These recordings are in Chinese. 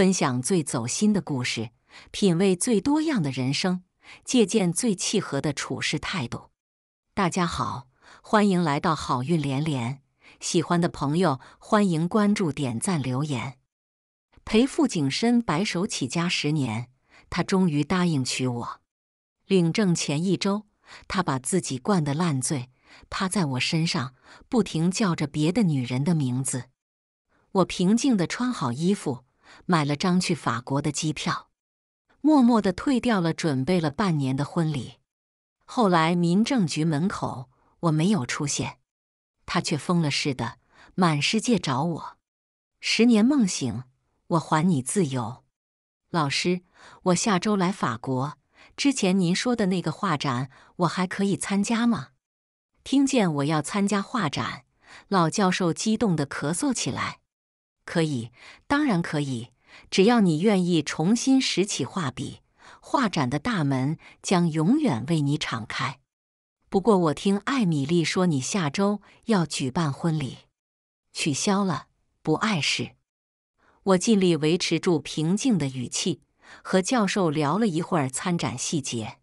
分享最走心的故事，品味最多样的人生，借鉴最契合的处事态度。大家好，欢迎来到好运连连。喜欢的朋友，欢迎关注、点赞、留言。陪付景深白手起家十年，他终于答应娶我。领证前一周，他把自己灌得烂醉，趴在我身上，不停叫着别的女人的名字。我平静的穿好衣服。买了张去法国的机票，默默的退掉了准备了半年的婚礼。后来，民政局门口我没有出现，他却疯了似的满世界找我。十年梦醒，我还你自由。老师，我下周来法国之前，您说的那个画展，我还可以参加吗？听见我要参加画展，老教授激动的咳嗽起来。可以，当然可以，只要你愿意重新拾起画笔，画展的大门将永远为你敞开。不过，我听艾米丽说你下周要举办婚礼，取消了，不碍事。我尽力维持住平静的语气，和教授聊了一会儿参展细节，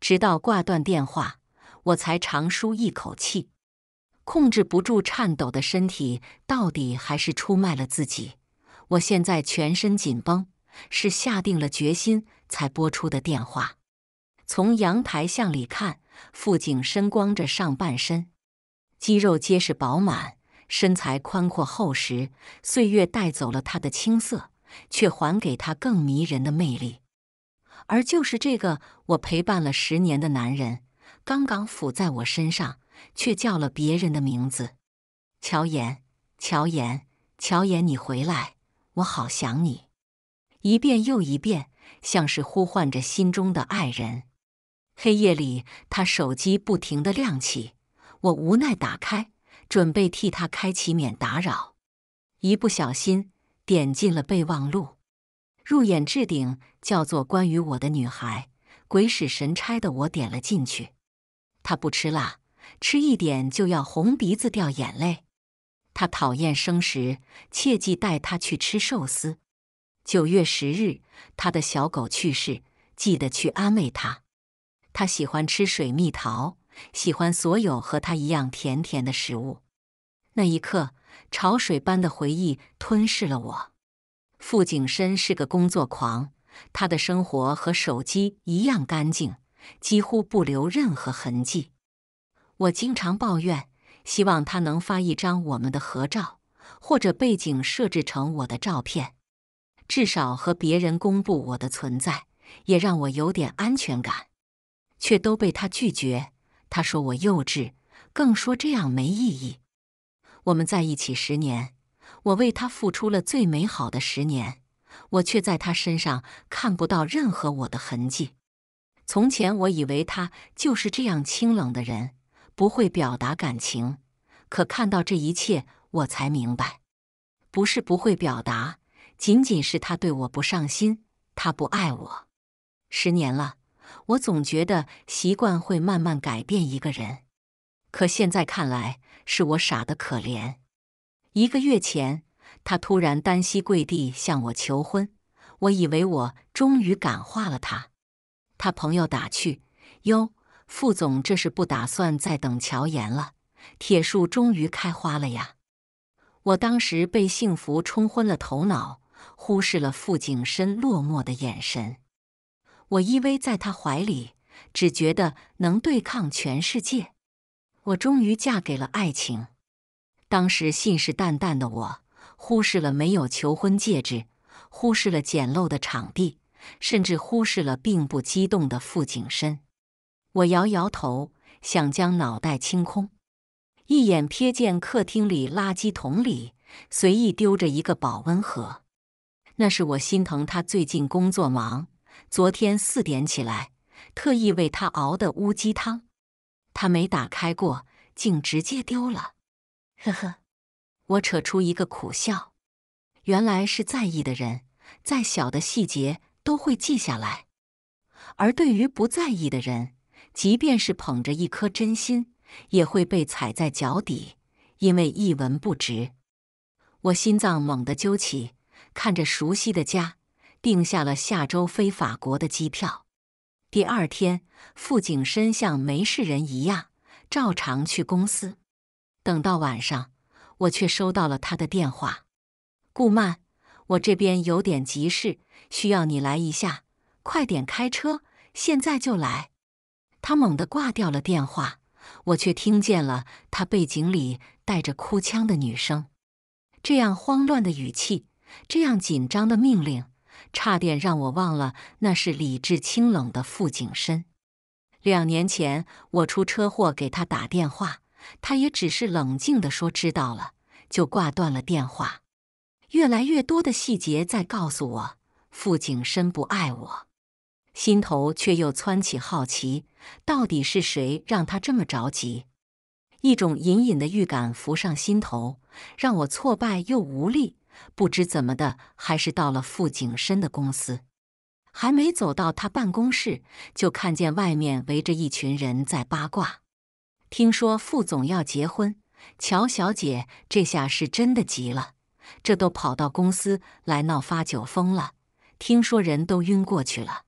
直到挂断电话，我才长舒一口气。控制不住颤抖的身体，到底还是出卖了自己。我现在全身紧绷，是下定了决心才拨出的电话。从阳台向里看，傅景深光着上半身，肌肉结实饱满，身材宽阔厚实。岁月带走了他的青涩，却还给他更迷人的魅力。而就是这个我陪伴了十年的男人，刚刚伏在我身上。却叫了别人的名字，乔岩，乔岩，乔岩，你回来，我好想你，一遍又一遍，像是呼唤着心中的爱人。黑夜里，他手机不停地亮起，我无奈打开，准备替他开启免打扰，一不小心点进了备忘录，入眼置顶叫做“关于我的女孩”，鬼使神差的我点了进去。他不吃辣。吃一点就要红鼻子掉眼泪，他讨厌生食，切记带他去吃寿司。九月十日，他的小狗去世，记得去安慰他。他喜欢吃水蜜桃，喜欢所有和他一样甜甜的食物。那一刻，潮水般的回忆吞噬了我。傅景深是个工作狂，他的生活和手机一样干净，几乎不留任何痕迹。我经常抱怨，希望他能发一张我们的合照，或者背景设置成我的照片，至少和别人公布我的存在，也让我有点安全感。却都被他拒绝。他说我幼稚，更说这样没意义。我们在一起十年，我为他付出了最美好的十年，我却在他身上看不到任何我的痕迹。从前我以为他就是这样清冷的人。不会表达感情，可看到这一切，我才明白，不是不会表达，仅仅是他对我不上心，他不爱我。十年了，我总觉得习惯会慢慢改变一个人，可现在看来，是我傻的可怜。一个月前，他突然单膝跪地向我求婚，我以为我终于感化了他。他朋友打趣：“哟。”副总，这是不打算再等乔岩了。铁树终于开花了呀！我当时被幸福冲昏了头脑，忽视了傅景深落寞的眼神。我依偎在他怀里，只觉得能对抗全世界。我终于嫁给了爱情。当时信誓旦旦的我，忽视了没有求婚戒指，忽视了简陋的场地，甚至忽视了并不激动的傅景深。我摇摇头，想将脑袋清空，一眼瞥见客厅里垃圾桶里随意丢着一个保温盒，那是我心疼他最近工作忙，昨天四点起来特意为他熬的乌鸡汤，他没打开过，竟直接丢了。呵呵，我扯出一个苦笑，原来是在意的人，再小的细节都会记下来，而对于不在意的人。即便是捧着一颗真心，也会被踩在脚底，因为一文不值。我心脏猛地揪起，看着熟悉的家，定下了下周飞法国的机票。第二天，傅景深像没事人一样，照常去公司。等到晚上，我却收到了他的电话：“顾曼，我这边有点急事，需要你来一下，快点开车，现在就来。”他猛地挂掉了电话，我却听见了他背景里带着哭腔的女声。这样慌乱的语气，这样紧张的命令，差点让我忘了那是理智清冷的傅景深。两年前我出车祸给他打电话，他也只是冷静地说知道了，就挂断了电话。越来越多的细节在告诉我，傅景深不爱我。心头却又窜起好奇，到底是谁让他这么着急？一种隐隐的预感浮上心头，让我挫败又无力。不知怎么的，还是到了傅景深的公司，还没走到他办公室，就看见外面围着一群人在八卦。听说傅总要结婚，乔小姐这下是真的急了，这都跑到公司来闹发酒疯了。听说人都晕过去了。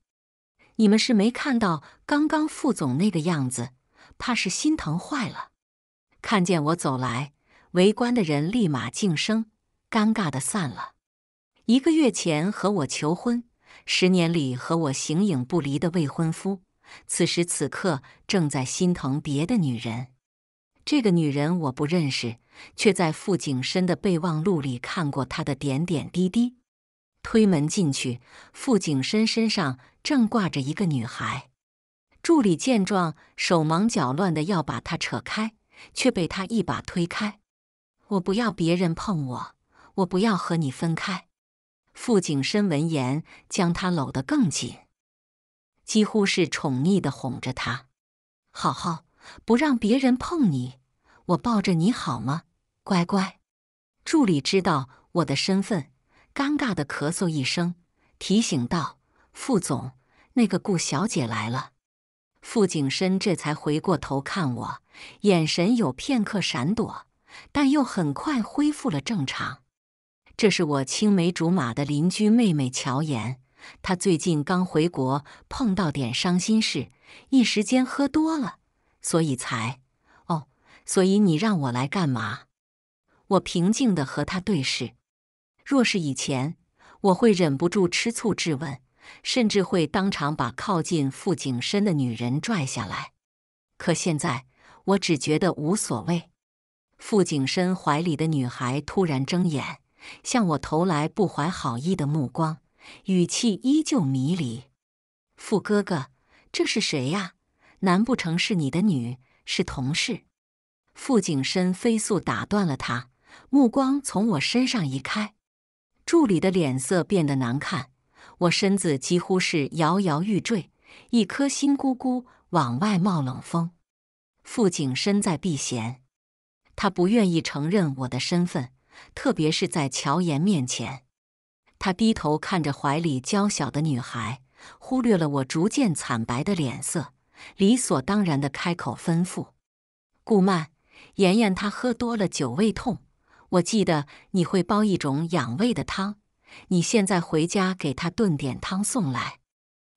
你们是没看到刚刚副总那个样子，怕是心疼坏了。看见我走来，围观的人立马静声，尴尬的散了。一个月前和我求婚，十年里和我形影不离的未婚夫，此时此刻正在心疼别的女人。这个女人我不认识，却在傅景深的备忘录里看过她的点点滴滴。推门进去，傅景深身上正挂着一个女孩。助理见状，手忙脚乱的要把她扯开，却被他一把推开：“我不要别人碰我，我不要和你分开。”傅景深闻言，将她搂得更紧，几乎是宠溺的哄着她：“好好，不让别人碰你，我抱着你好吗？乖乖。”助理知道我的身份。尴尬的咳嗽一声，提醒道：“副总，那个顾小姐来了。”傅景深这才回过头看我，眼神有片刻闪躲，但又很快恢复了正常。这是我青梅竹马的邻居妹妹乔妍，她最近刚回国，碰到点伤心事，一时间喝多了，所以才……哦，所以你让我来干嘛？我平静的和他对视。若是以前，我会忍不住吃醋质问，甚至会当场把靠近傅景深的女人拽下来。可现在，我只觉得无所谓。傅景深怀里的女孩突然睁眼，向我投来不怀好意的目光，语气依旧迷离：“傅哥哥，这是谁呀？难不成是你的女，是同事？”傅景深飞速打断了她，目光从我身上移开。助理的脸色变得难看，我身子几乎是摇摇欲坠，一颗心咕咕往外冒冷风。傅景身在避嫌，他不愿意承认我的身份，特别是在乔岩面前。他低头看着怀里娇小的女孩，忽略了我逐渐惨白的脸色，理所当然的开口吩咐：“顾曼，妍妍，她喝多了酒，胃痛。”我记得你会煲一种养胃的汤，你现在回家给他炖点汤送来，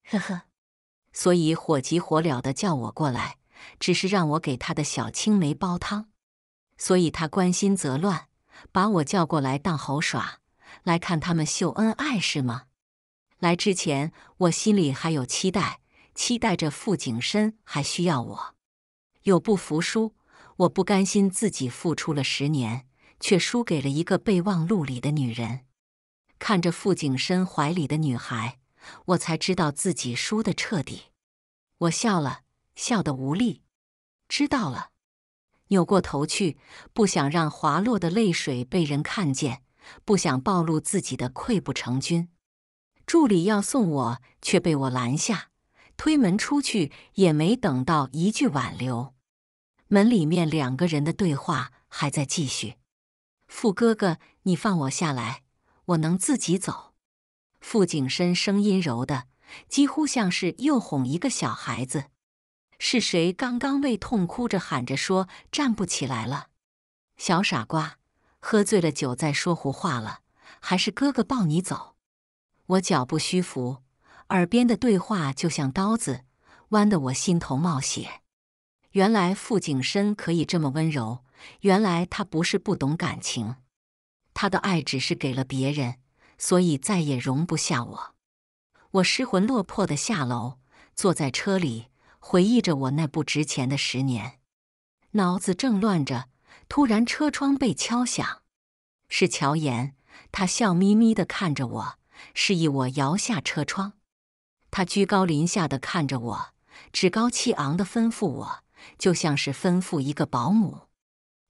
呵呵。所以火急火燎的叫我过来，只是让我给他的小青梅煲汤。所以他关心则乱，把我叫过来当猴耍，来看他们秀恩爱是吗？来之前我心里还有期待，期待着傅景深还需要我，有不服输，我不甘心自己付出了十年。却输给了一个备忘录里的女人。看着傅景深怀里的女孩，我才知道自己输得彻底。我笑了，笑得无力。知道了，扭过头去，不想让滑落的泪水被人看见，不想暴露自己的溃不成军。助理要送我，却被我拦下。推门出去，也没等到一句挽留。门里面两个人的对话还在继续。傅哥哥，你放我下来，我能自己走。傅景深声音柔的，几乎像是又哄一个小孩子。是谁刚刚胃痛哭着喊着说站不起来了？小傻瓜，喝醉了酒再说胡话了，还是哥哥抱你走？我脚步虚浮，耳边的对话就像刀子，剜得我心头冒血。原来傅景深可以这么温柔。原来他不是不懂感情，他的爱只是给了别人，所以再也容不下我。我失魂落魄的下楼，坐在车里回忆着我那不值钱的十年，脑子正乱着，突然车窗被敲响，是乔岩。他笑眯眯地看着我，示意我摇下车窗。他居高临下的看着我，趾高气昂地吩咐我，就像是吩咐一个保姆。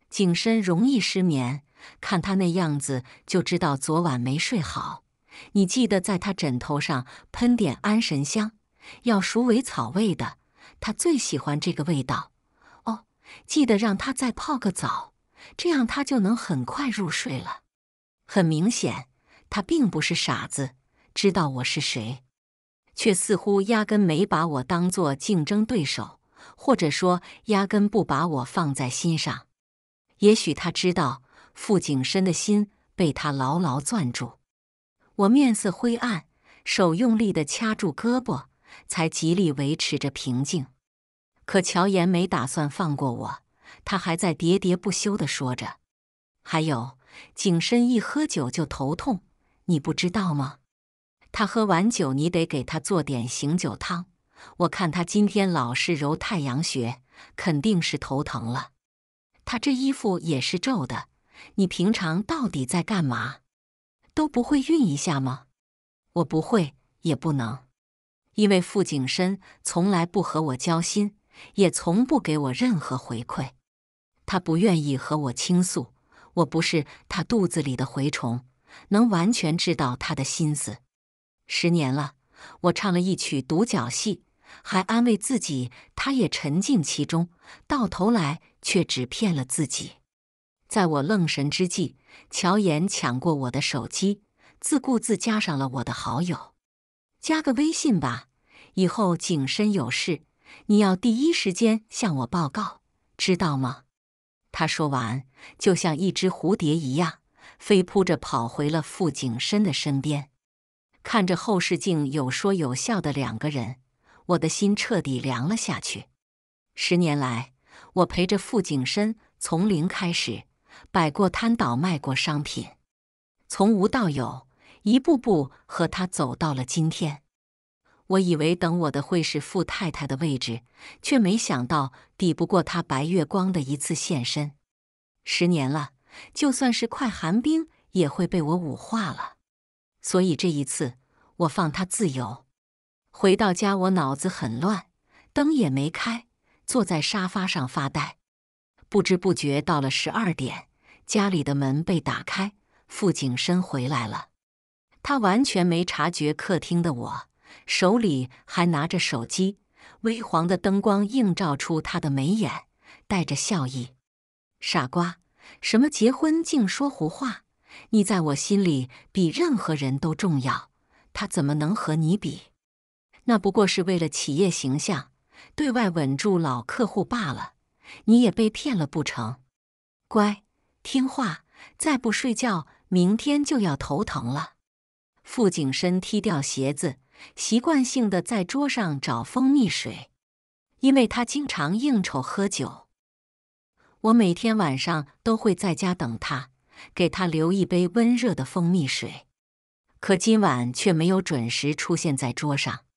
景深容易失眠，看他那样子就知道昨晚没睡好。你记得在他枕头上喷点安神香，要鼠尾草味的，他最喜欢这个味道。哦，记得让他再泡个澡，这样他就能很快入睡了。很明显，他并不是傻子，知道我是谁，却似乎压根没把我当做竞争对手，或者说压根不把我放在心上。也许他知道傅景深的心被他牢牢攥住，我面色灰暗，手用力地掐住胳膊，才极力维持着平静。可乔岩没打算放过我，他还在喋喋不休地说着：“还有，景深一喝酒就头痛，你不知道吗？他喝完酒，你得给他做点醒酒汤。我看他今天老是揉太阳穴，肯定是头疼了。”他这衣服也是皱的，你平常到底在干嘛？都不会熨一下吗？我不会，也不能，因为傅景深从来不和我交心，也从不给我任何回馈。他不愿意和我倾诉，我不是他肚子里的蛔虫，能完全知道他的心思。十年了，我唱了一曲独角戏。还安慰自己，他也沉浸其中，到头来却只骗了自己。在我愣神之际，乔岩抢过我的手机，自顾自加上了我的好友：“加个微信吧，以后景深有事，你要第一时间向我报告，知道吗？”他说完，就像一只蝴蝶一样，飞扑着跑回了傅景深的身边，看着后视镜有说有笑的两个人。我的心彻底凉了下去。十年来，我陪着傅景深从零开始，摆过摊，倒卖过商品，从无到有，一步步和他走到了今天。我以为等我的会是傅太太的位置，却没想到抵不过他白月光的一次现身。十年了，就算是块寒冰也会被我捂化了。所以这一次，我放他自由。回到家，我脑子很乱，灯也没开，坐在沙发上发呆。不知不觉到了十二点，家里的门被打开，傅景深回来了。他完全没察觉客厅的我，手里还拿着手机，微黄的灯光映照出他的眉眼，带着笑意。傻瓜，什么结婚，净说胡话。你在我心里比任何人都重要，他怎么能和你比？那不过是为了企业形象，对外稳住老客户罢了。你也被骗了不成？乖，听话，再不睡觉，明天就要头疼了。傅景深踢掉鞋子，习惯性的在桌上找蜂蜜水，因为他经常应酬喝酒。我每天晚上都会在家等他，给他留一杯温热的蜂蜜水，可今晚却没有准时出现在桌上。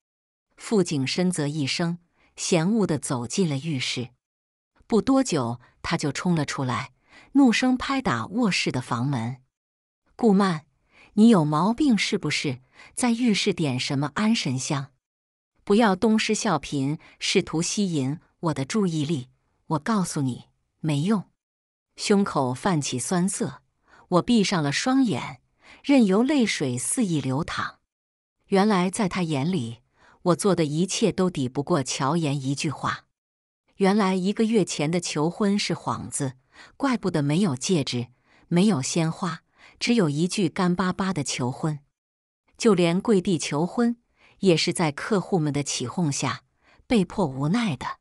傅景深则一声嫌恶的走进了浴室，不多久，他就冲了出来，怒声拍打卧室的房门：“顾曼，你有毛病是不是？在浴室点什么安神香？不要东施效颦，试图吸引我的注意力。我告诉你，没用。”胸口泛起酸涩，我闭上了双眼，任由泪水肆意流淌。原来，在他眼里。我做的一切都抵不过乔岩一句话。原来一个月前的求婚是幌子，怪不得没有戒指，没有鲜花，只有一句干巴巴的求婚。就连跪地求婚，也是在客户们的起哄下被迫无奈的。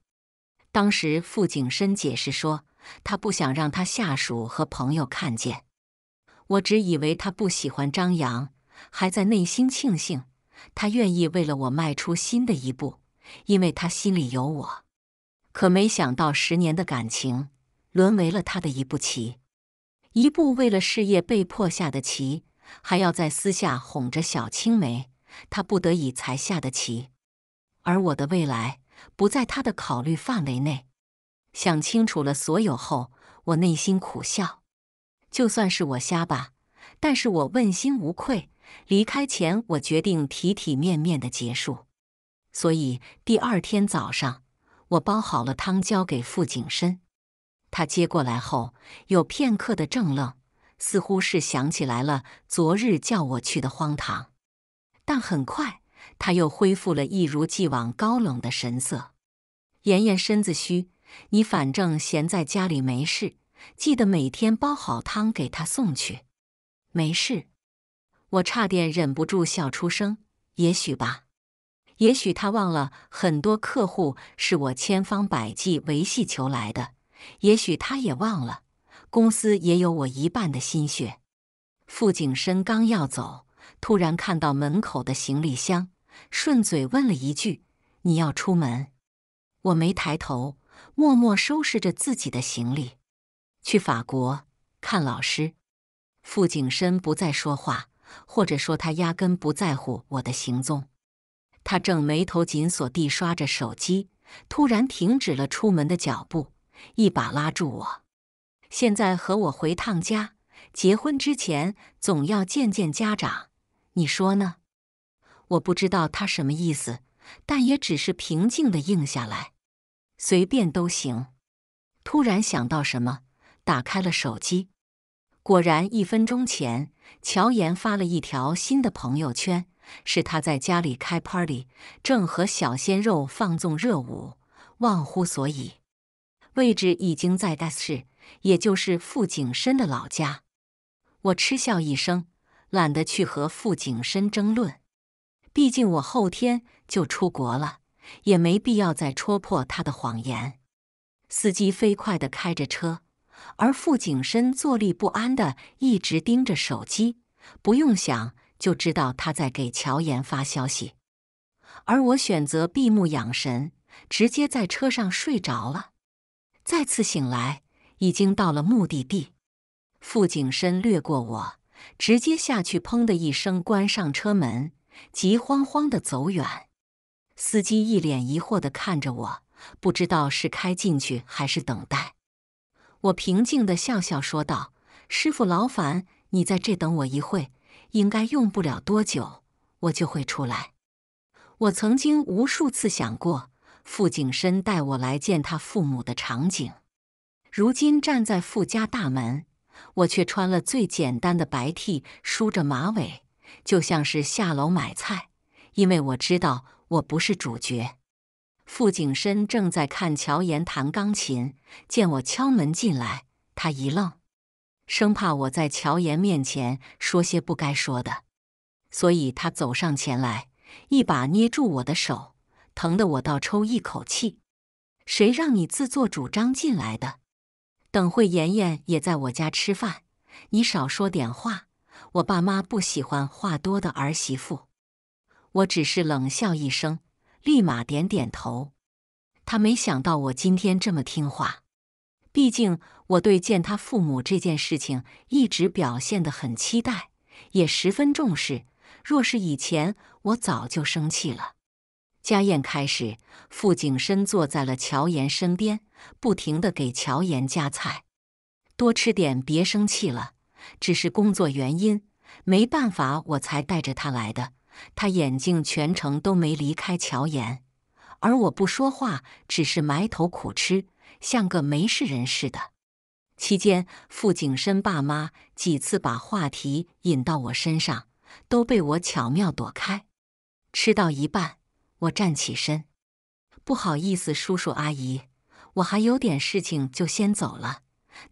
当时傅景深解释说，他不想让他下属和朋友看见。我只以为他不喜欢张扬，还在内心庆幸。他愿意为了我迈出新的一步，因为他心里有我。可没想到，十年的感情沦为了他的一步棋，一步为了事业被迫下的棋，还要在私下哄着小青梅，他不得已才下的棋。而我的未来不在他的考虑范围内。想清楚了所有后，我内心苦笑。就算是我瞎吧，但是我问心无愧。离开前，我决定体体面面的结束，所以第二天早上，我煲好了汤交给傅景深。他接过来后，有片刻的怔愣，似乎是想起来了昨日叫我去的荒唐，但很快他又恢复了一如既往高冷的神色。妍妍身子虚，你反正闲在家里没事，记得每天煲好汤给她送去。没事。我差点忍不住笑出声。也许吧，也许他忘了很多客户是我千方百计维系求来的，也许他也忘了，公司也有我一半的心血。傅景深刚要走，突然看到门口的行李箱，顺嘴问了一句：“你要出门？”我没抬头，默默收拾着自己的行李，去法国看老师。傅景深不再说话。或者说，他压根不在乎我的行踪。他正眉头紧锁地刷着手机，突然停止了出门的脚步，一把拉住我：“现在和我回趟家，结婚之前总要见见家长，你说呢？”我不知道他什么意思，但也只是平静地应下来：“随便都行。”突然想到什么，打开了手机，果然一分钟前。乔岩发了一条新的朋友圈，是他在家里开 party，正和小鲜肉放纵热舞，忘乎所以。位置已经在 S 市，也就是傅景深的老家。我嗤笑一声，懒得去和傅景深争论。毕竟我后天就出国了，也没必要再戳破他的谎言。司机飞快地开着车。而傅景深坐立不安的一直盯着手机，不用想就知道他在给乔岩发消息。而我选择闭目养神，直接在车上睡着了。再次醒来，已经到了目的地。傅景深掠过我，直接下去，砰的一声关上车门，急慌慌的走远。司机一脸疑惑的看着我，不知道是开进去还是等待。我平静的笑笑说道：“师傅，劳烦你在这等我一会，应该用不了多久，我就会出来。”我曾经无数次想过傅景深带我来见他父母的场景，如今站在傅家大门，我却穿了最简单的白 T，梳着马尾，就像是下楼买菜，因为我知道我不是主角。傅景深正在看乔岩弹钢琴，见我敲门进来，他一愣，生怕我在乔岩面前说些不该说的，所以他走上前来，一把捏住我的手，疼得我倒抽一口气。谁让你自作主张进来的？等会妍妍也在我家吃饭，你少说点话，我爸妈不喜欢话多的儿媳妇。我只是冷笑一声。立马点点头，他没想到我今天这么听话。毕竟我对见他父母这件事情一直表现得很期待，也十分重视。若是以前，我早就生气了。家宴开始，傅景深坐在了乔岩身边，不停的给乔岩夹菜，多吃点，别生气了。只是工作原因，没办法，我才带着他来的。他眼睛全程都没离开乔岩，而我不说话，只是埋头苦吃，像个没事人似的。期间，傅景深爸妈几次把话题引到我身上，都被我巧妙躲开。吃到一半，我站起身，不好意思，叔叔阿姨，我还有点事情，就先走了。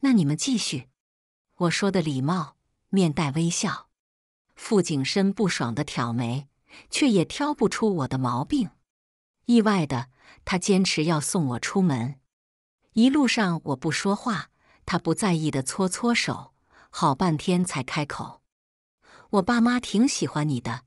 那你们继续。我说的礼貌，面带微笑。傅景深不爽的挑眉，却也挑不出我的毛病。意外的，他坚持要送我出门。一路上我不说话，他不在意的搓搓手，好半天才开口：“我爸妈挺喜欢你的，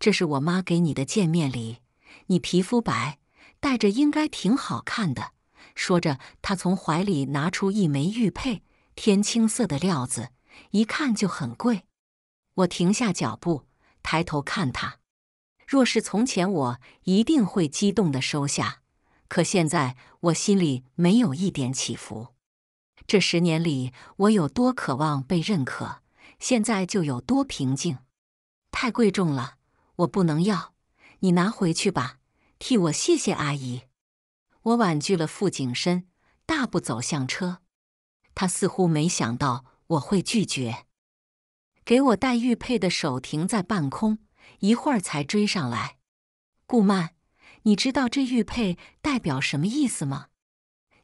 这是我妈给你的见面礼。你皮肤白，戴着应该挺好看的。”说着，他从怀里拿出一枚玉佩，天青色的料子，一看就很贵。我停下脚步，抬头看他。若是从前，我一定会激动的收下。可现在，我心里没有一点起伏。这十年里，我有多渴望被认可，现在就有多平静。太贵重了，我不能要。你拿回去吧，替我谢谢阿姨。我婉拒了傅景深，大步走向车。他似乎没想到我会拒绝。给我戴玉佩的手停在半空，一会儿才追上来。顾曼，你知道这玉佩代表什么意思吗？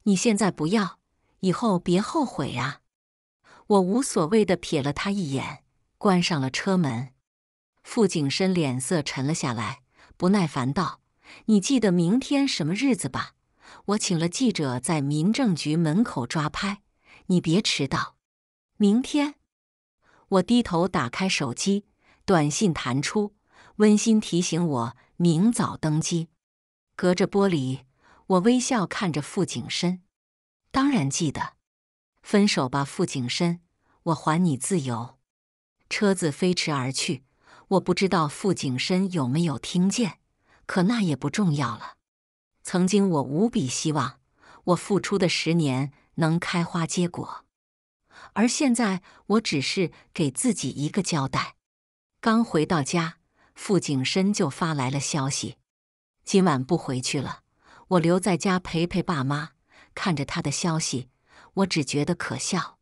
你现在不要，以后别后悔啊！我无所谓的瞥了他一眼，关上了车门。傅景深脸色沉了下来，不耐烦道：“你记得明天什么日子吧？我请了记者在民政局门口抓拍，你别迟到。明天。”我低头打开手机，短信弹出，温馨提醒我明早登机。隔着玻璃，我微笑看着傅景深，当然记得。分手吧，傅景深，我还你自由。车子飞驰而去，我不知道傅景深有没有听见，可那也不重要了。曾经我无比希望，我付出的十年能开花结果。而现在，我只是给自己一个交代。刚回到家，傅景深就发来了消息：“今晚不回去了，我留在家陪陪爸妈。”看着他的消息，我只觉得可笑。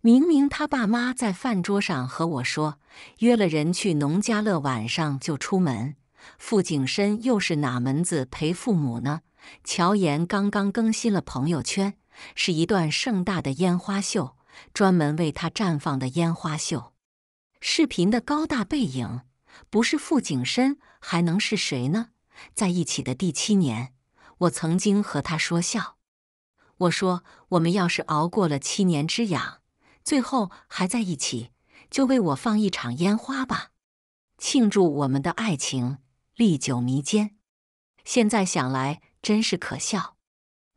明明他爸妈在饭桌上和我说约了人去农家乐，晚上就出门。傅景深又是哪门子陪父母呢？乔岩刚刚更新了朋友圈，是一段盛大的烟花秀。专门为他绽放的烟花秀，视频的高大背影，不是傅景深还能是谁呢？在一起的第七年，我曾经和他说笑，我说我们要是熬过了七年之痒，最后还在一起，就为我放一场烟花吧，庆祝我们的爱情历久弥坚。现在想来真是可笑，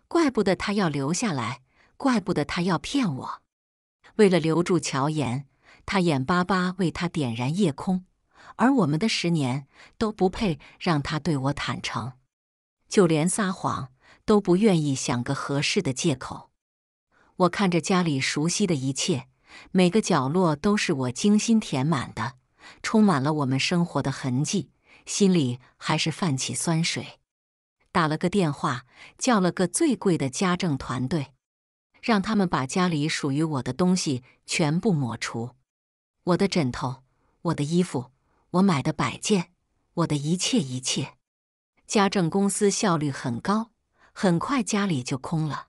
怪不得他要留下来，怪不得他要骗我。为了留住乔岩，他眼巴巴为他点燃夜空，而我们的十年都不配让他对我坦诚，就连撒谎都不愿意想个合适的借口。我看着家里熟悉的一切，每个角落都是我精心填满的，充满了我们生活的痕迹，心里还是泛起酸水。打了个电话，叫了个最贵的家政团队。让他们把家里属于我的东西全部抹除，我的枕头，我的衣服，我买的摆件，我的一切一切。家政公司效率很高，很快家里就空了。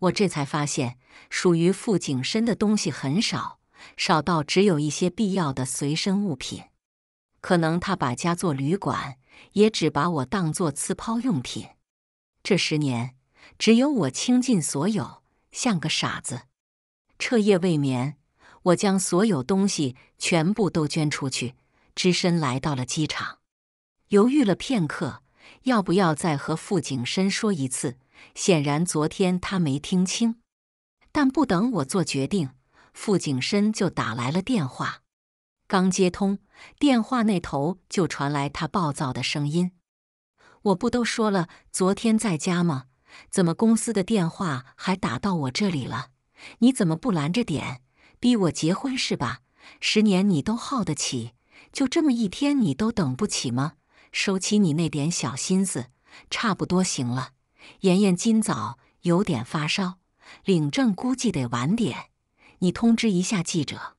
我这才发现，属于傅景深的东西很少，少到只有一些必要的随身物品。可能他把家做旅馆，也只把我当做次抛用品。这十年，只有我倾尽所有。像个傻子，彻夜未眠。我将所有东西全部都捐出去，只身来到了机场。犹豫了片刻，要不要再和傅景深说一次？显然昨天他没听清。但不等我做决定，傅景深就打来了电话。刚接通，电话那头就传来他暴躁的声音：“我不都说了，昨天在家吗？”怎么公司的电话还打到我这里了？你怎么不拦着点，逼我结婚是吧？十年你都耗得起，就这么一天你都等不起吗？收起你那点小心思，差不多行了。妍妍今早有点发烧，领证估计得晚点，你通知一下记者。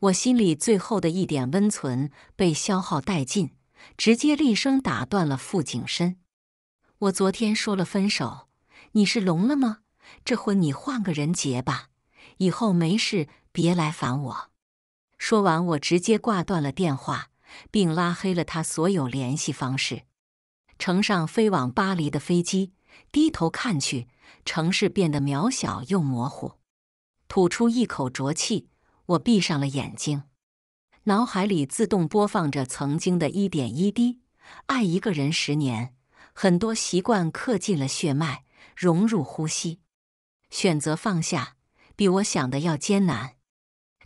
我心里最后的一点温存被消耗殆尽，直接厉声打断了傅景深。我昨天说了分手，你是聋了吗？这婚你换个人结吧，以后没事别来烦我。说完，我直接挂断了电话，并拉黑了他所有联系方式。乘上飞往巴黎的飞机，低头看去，城市变得渺小又模糊。吐出一口浊气，我闭上了眼睛，脑海里自动播放着曾经的一点一滴。爱一个人十年。很多习惯刻进了血脉，融入呼吸。选择放下，比我想的要艰难。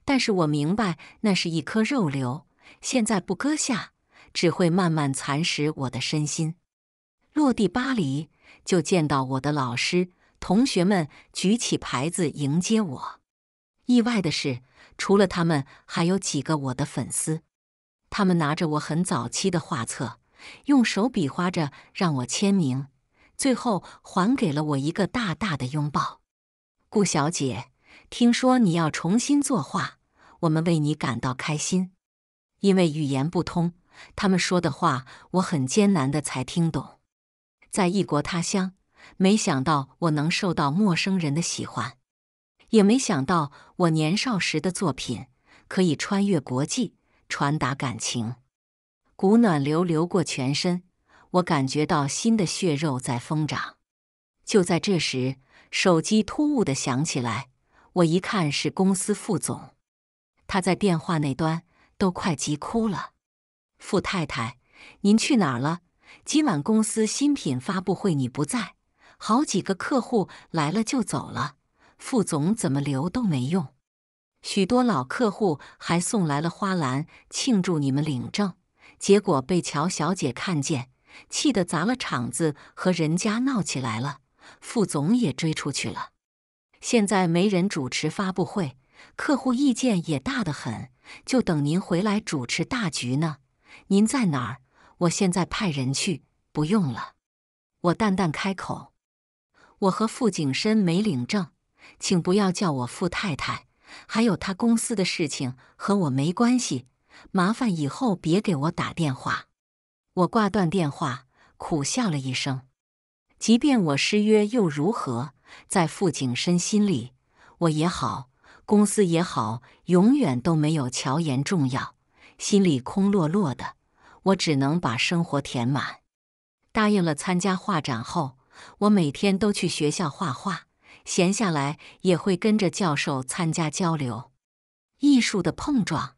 但是我明白，那是一颗肉瘤，现在不割下，只会慢慢蚕食我的身心。落地巴黎，就见到我的老师、同学们举起牌子迎接我。意外的是，除了他们，还有几个我的粉丝，他们拿着我很早期的画册。用手比划着让我签名，最后还给了我一个大大的拥抱。顾小姐，听说你要重新作画，我们为你感到开心。因为语言不通，他们说的话我很艰难的才听懂。在异国他乡，没想到我能受到陌生人的喜欢，也没想到我年少时的作品可以穿越国际，传达感情。股暖流流过全身，我感觉到新的血肉在疯长。就在这时，手机突兀的响起来，我一看是公司副总，他在电话那端都快急哭了：“傅太太，您去哪儿了？今晚公司新品发布会你不在，好几个客户来了就走了。副总怎么留都没用，许多老客户还送来了花篮庆祝你们领证。”结果被乔小姐看见，气得砸了场子，和人家闹起来了。副总也追出去了。现在没人主持发布会，客户意见也大得很，就等您回来主持大局呢。您在哪儿？我现在派人去。不用了，我淡淡开口。我和傅景深没领证，请不要叫我傅太太。还有他公司的事情和我没关系。麻烦以后别给我打电话。我挂断电话，苦笑了一声。即便我失约又如何？在傅景深心里，我也好，公司也好，永远都没有乔岩重要。心里空落落的，我只能把生活填满。答应了参加画展后，我每天都去学校画画，闲下来也会跟着教授参加交流，艺术的碰撞。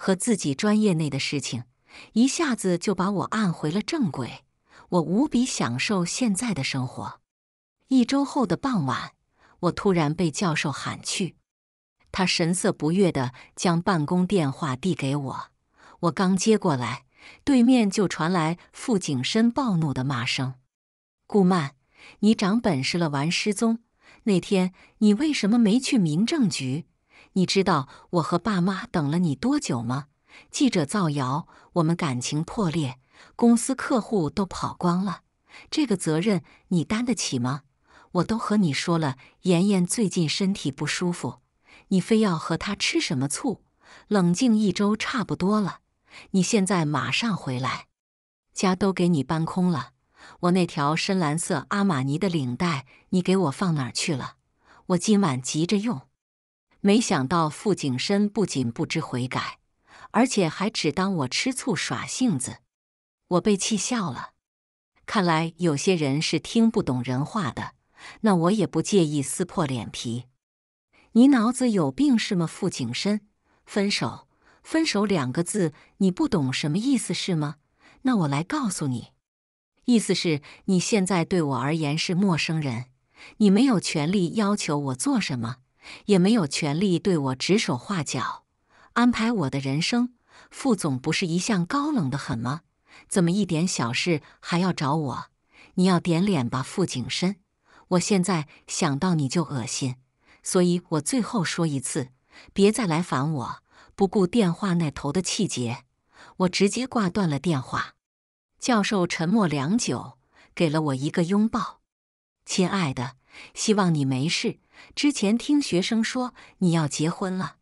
和自己专业内的事情，一下子就把我按回了正轨。我无比享受现在的生活。一周后的傍晚，我突然被教授喊去，他神色不悦的将办公电话递给我。我刚接过来，对面就传来傅景深暴怒的骂声：“顾曼，你长本事了，玩失踪！那天你为什么没去民政局？”你知道我和爸妈等了你多久吗？记者造谣，我们感情破裂，公司客户都跑光了，这个责任你担得起吗？我都和你说了，妍妍最近身体不舒服，你非要和她吃什么醋？冷静一周差不多了，你现在马上回来，家都给你搬空了。我那条深蓝色阿玛尼的领带，你给我放哪儿去了？我今晚急着用。没想到傅景深不仅不知悔改，而且还只当我吃醋耍性子，我被气笑了。看来有些人是听不懂人话的，那我也不介意撕破脸皮。你脑子有病是吗？傅景深，分手，分手两个字你不懂什么意思是吗？那我来告诉你，意思是，你现在对我而言是陌生人，你没有权利要求我做什么。也没有权利对我指手画脚，安排我的人生。副总不是一向高冷的很吗？怎么一点小事还要找我？你要点脸吧，傅景深！我现在想到你就恶心，所以我最后说一次，别再来烦我！不顾电话那头的气节，我直接挂断了电话。教授沉默良久，给了我一个拥抱。亲爱的，希望你没事。之前听学生说你要结婚了，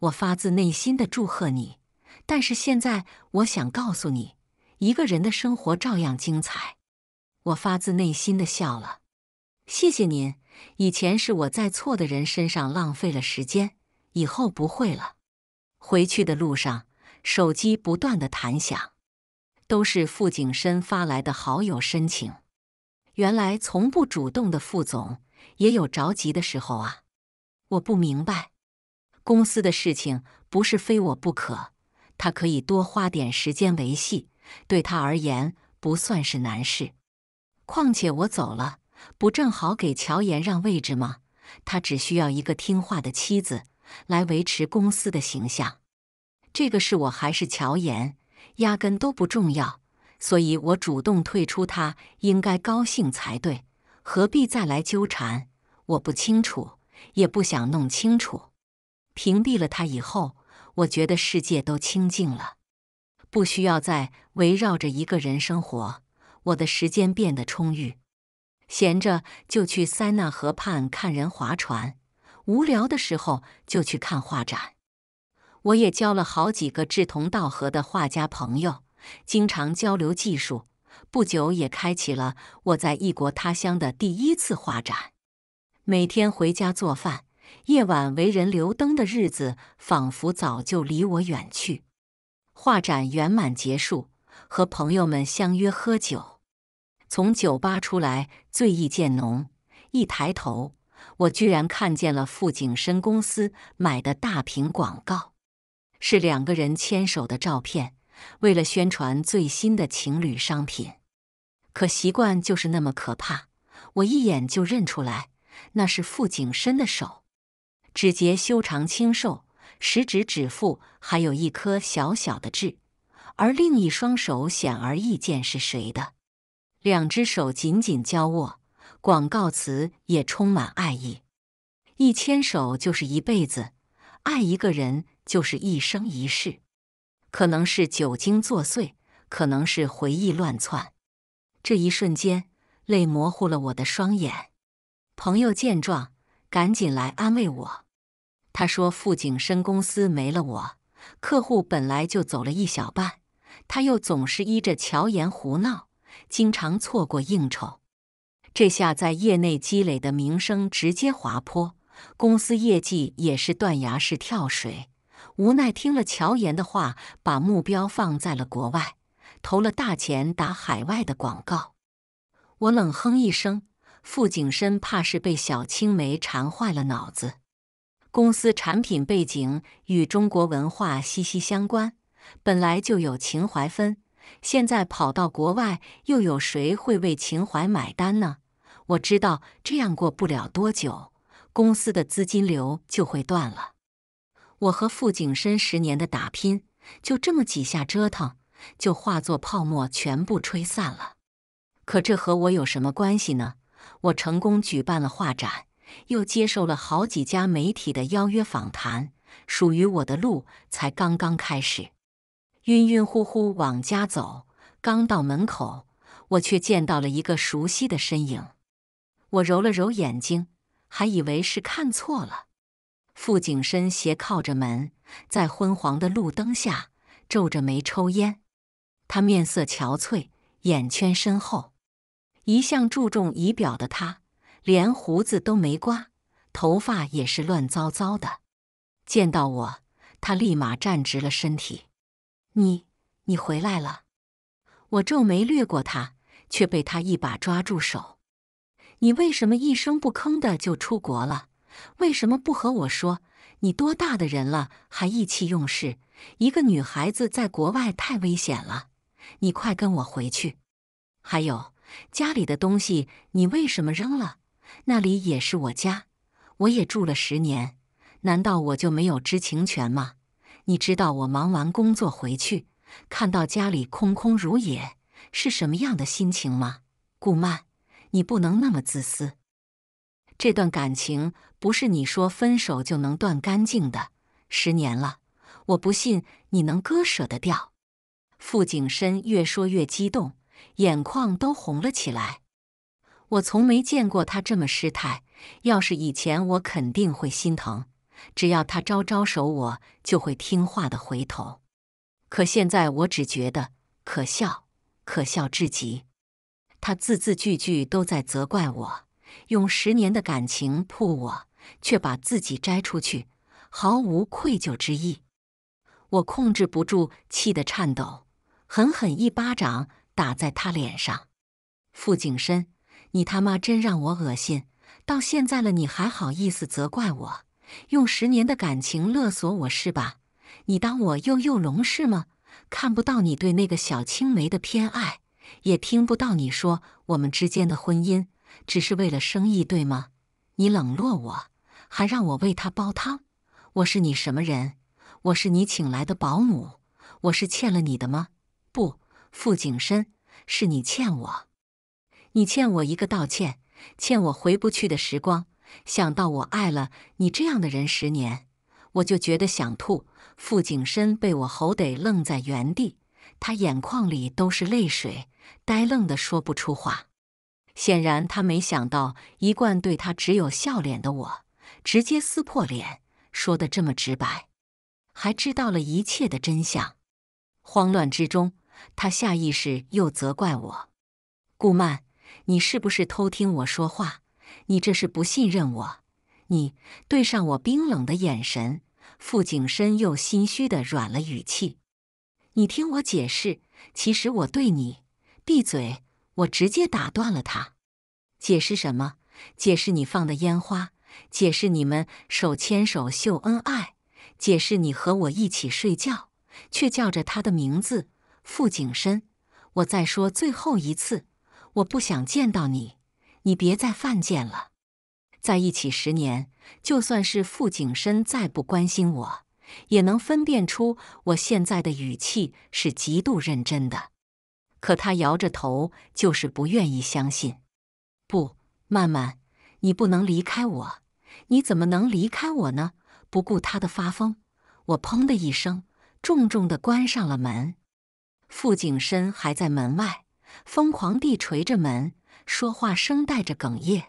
我发自内心的祝贺你。但是现在我想告诉你，一个人的生活照样精彩。我发自内心的笑了，谢谢您。以前是我在错的人身上浪费了时间，以后不会了。回去的路上，手机不断的弹响，都是傅景深发来的好友申请。原来从不主动的副总。也有着急的时候啊！我不明白，公司的事情不是非我不可，他可以多花点时间维系，对他而言不算是难事。况且我走了，不正好给乔岩让位置吗？他只需要一个听话的妻子来维持公司的形象。这个是我还是乔岩，压根都不重要。所以我主动退出，他应该高兴才对。何必再来纠缠？我不清楚，也不想弄清楚。屏蔽了他以后，我觉得世界都清静了，不需要再围绕着一个人生活。我的时间变得充裕，闲着就去塞纳河畔看人划船，无聊的时候就去看画展。我也交了好几个志同道合的画家朋友，经常交流技术。不久也开启了我在异国他乡的第一次画展。每天回家做饭，夜晚为人留灯的日子，仿佛早就离我远去。画展圆满结束，和朋友们相约喝酒。从酒吧出来，醉意渐浓。一抬头，我居然看见了傅景深公司买的大屏广告，是两个人牵手的照片，为了宣传最新的情侣商品。可习惯就是那么可怕，我一眼就认出来，那是傅景深的手，指节修长清瘦，食指指腹还有一颗小小的痣，而另一双手显而易见是谁的，两只手紧紧交握，广告词也充满爱意，一牵手就是一辈子，爱一个人就是一生一世，可能是酒精作祟，可能是回忆乱窜。这一瞬间，泪模糊了我的双眼。朋友见状，赶紧来安慰我。他说：“傅景深公司没了我，客户本来就走了一小半，他又总是依着乔岩胡闹，经常错过应酬，这下在业内积累的名声直接滑坡，公司业绩也是断崖式跳水。无奈听了乔岩的话，把目标放在了国外。”投了大钱打海外的广告，我冷哼一声：“傅景深，怕是被小青梅馋坏了脑子。公司产品背景与中国文化息息相关，本来就有情怀分，现在跑到国外，又有谁会为情怀买单呢？”我知道这样过不了多久，公司的资金流就会断了。我和傅景深十年的打拼，就这么几下折腾。就化作泡沫，全部吹散了。可这和我有什么关系呢？我成功举办了画展，又接受了好几家媒体的邀约访谈，属于我的路才刚刚开始。晕晕乎乎往家走，刚到门口，我却见到了一个熟悉的身影。我揉了揉眼睛，还以为是看错了。傅景深斜靠着门，在昏黄的路灯下皱着眉抽烟。他面色憔悴，眼圈深厚。一向注重仪表的他，连胡子都没刮，头发也是乱糟糟的。见到我，他立马站直了身体：“你，你回来了！”我皱眉掠过他，却被他一把抓住手：“你为什么一声不吭的就出国了？为什么不和我说？你多大的人了，还意气用事？一个女孩子在国外太危险了。”你快跟我回去！还有，家里的东西你为什么扔了？那里也是我家，我也住了十年，难道我就没有知情权吗？你知道我忙完工作回去，看到家里空空如也，是什么样的心情吗？顾曼，你不能那么自私！这段感情不是你说分手就能断干净的。十年了，我不信你能割舍得掉。傅景深越说越激动，眼眶都红了起来。我从没见过他这么失态。要是以前，我肯定会心疼。只要他招招手，我就会听话的回头。可现在，我只觉得可笑，可笑至极。他字字句句都在责怪我，用十年的感情扑我，却把自己摘出去，毫无愧疚之意。我控制不住，气得颤抖。狠狠一巴掌打在他脸上，傅景深，你他妈真让我恶心！到现在了，你还好意思责怪我？用十年的感情勒索我是吧？你当我幼幼龙是吗？看不到你对那个小青梅的偏爱，也听不到你说我们之间的婚姻只是为了生意，对吗？你冷落我，还让我为他煲汤，我是你什么人？我是你请来的保姆？我是欠了你的吗？不，傅景深，是你欠我，你欠我一个道歉，欠我回不去的时光。想到我爱了你这样的人十年，我就觉得想吐。傅景深被我吼得愣在原地，他眼眶里都是泪水，呆愣的说不出话。显然他没想到，一贯对他只有笑脸的我，直接撕破脸，说的这么直白，还知道了一切的真相。慌乱之中。他下意识又责怪我：“顾漫，你是不是偷听我说话？你这是不信任我？你对上我冰冷的眼神，傅景深又心虚的软了语气。你听我解释，其实我对你……闭嘴！我直接打断了他。解释什么？解释你放的烟花？解释你们手牵手秀恩爱？解释你和我一起睡觉，却叫着他的名字？”傅景深，我再说最后一次，我不想见到你，你别再犯贱了。在一起十年，就算是傅景深再不关心我，也能分辨出我现在的语气是极度认真的。可他摇着头，就是不愿意相信。不，曼曼，你不能离开我，你怎么能离开我呢？不顾他的发疯，我砰的一声，重重的关上了门。傅景深还在门外疯狂地捶着门，说话声带着哽咽。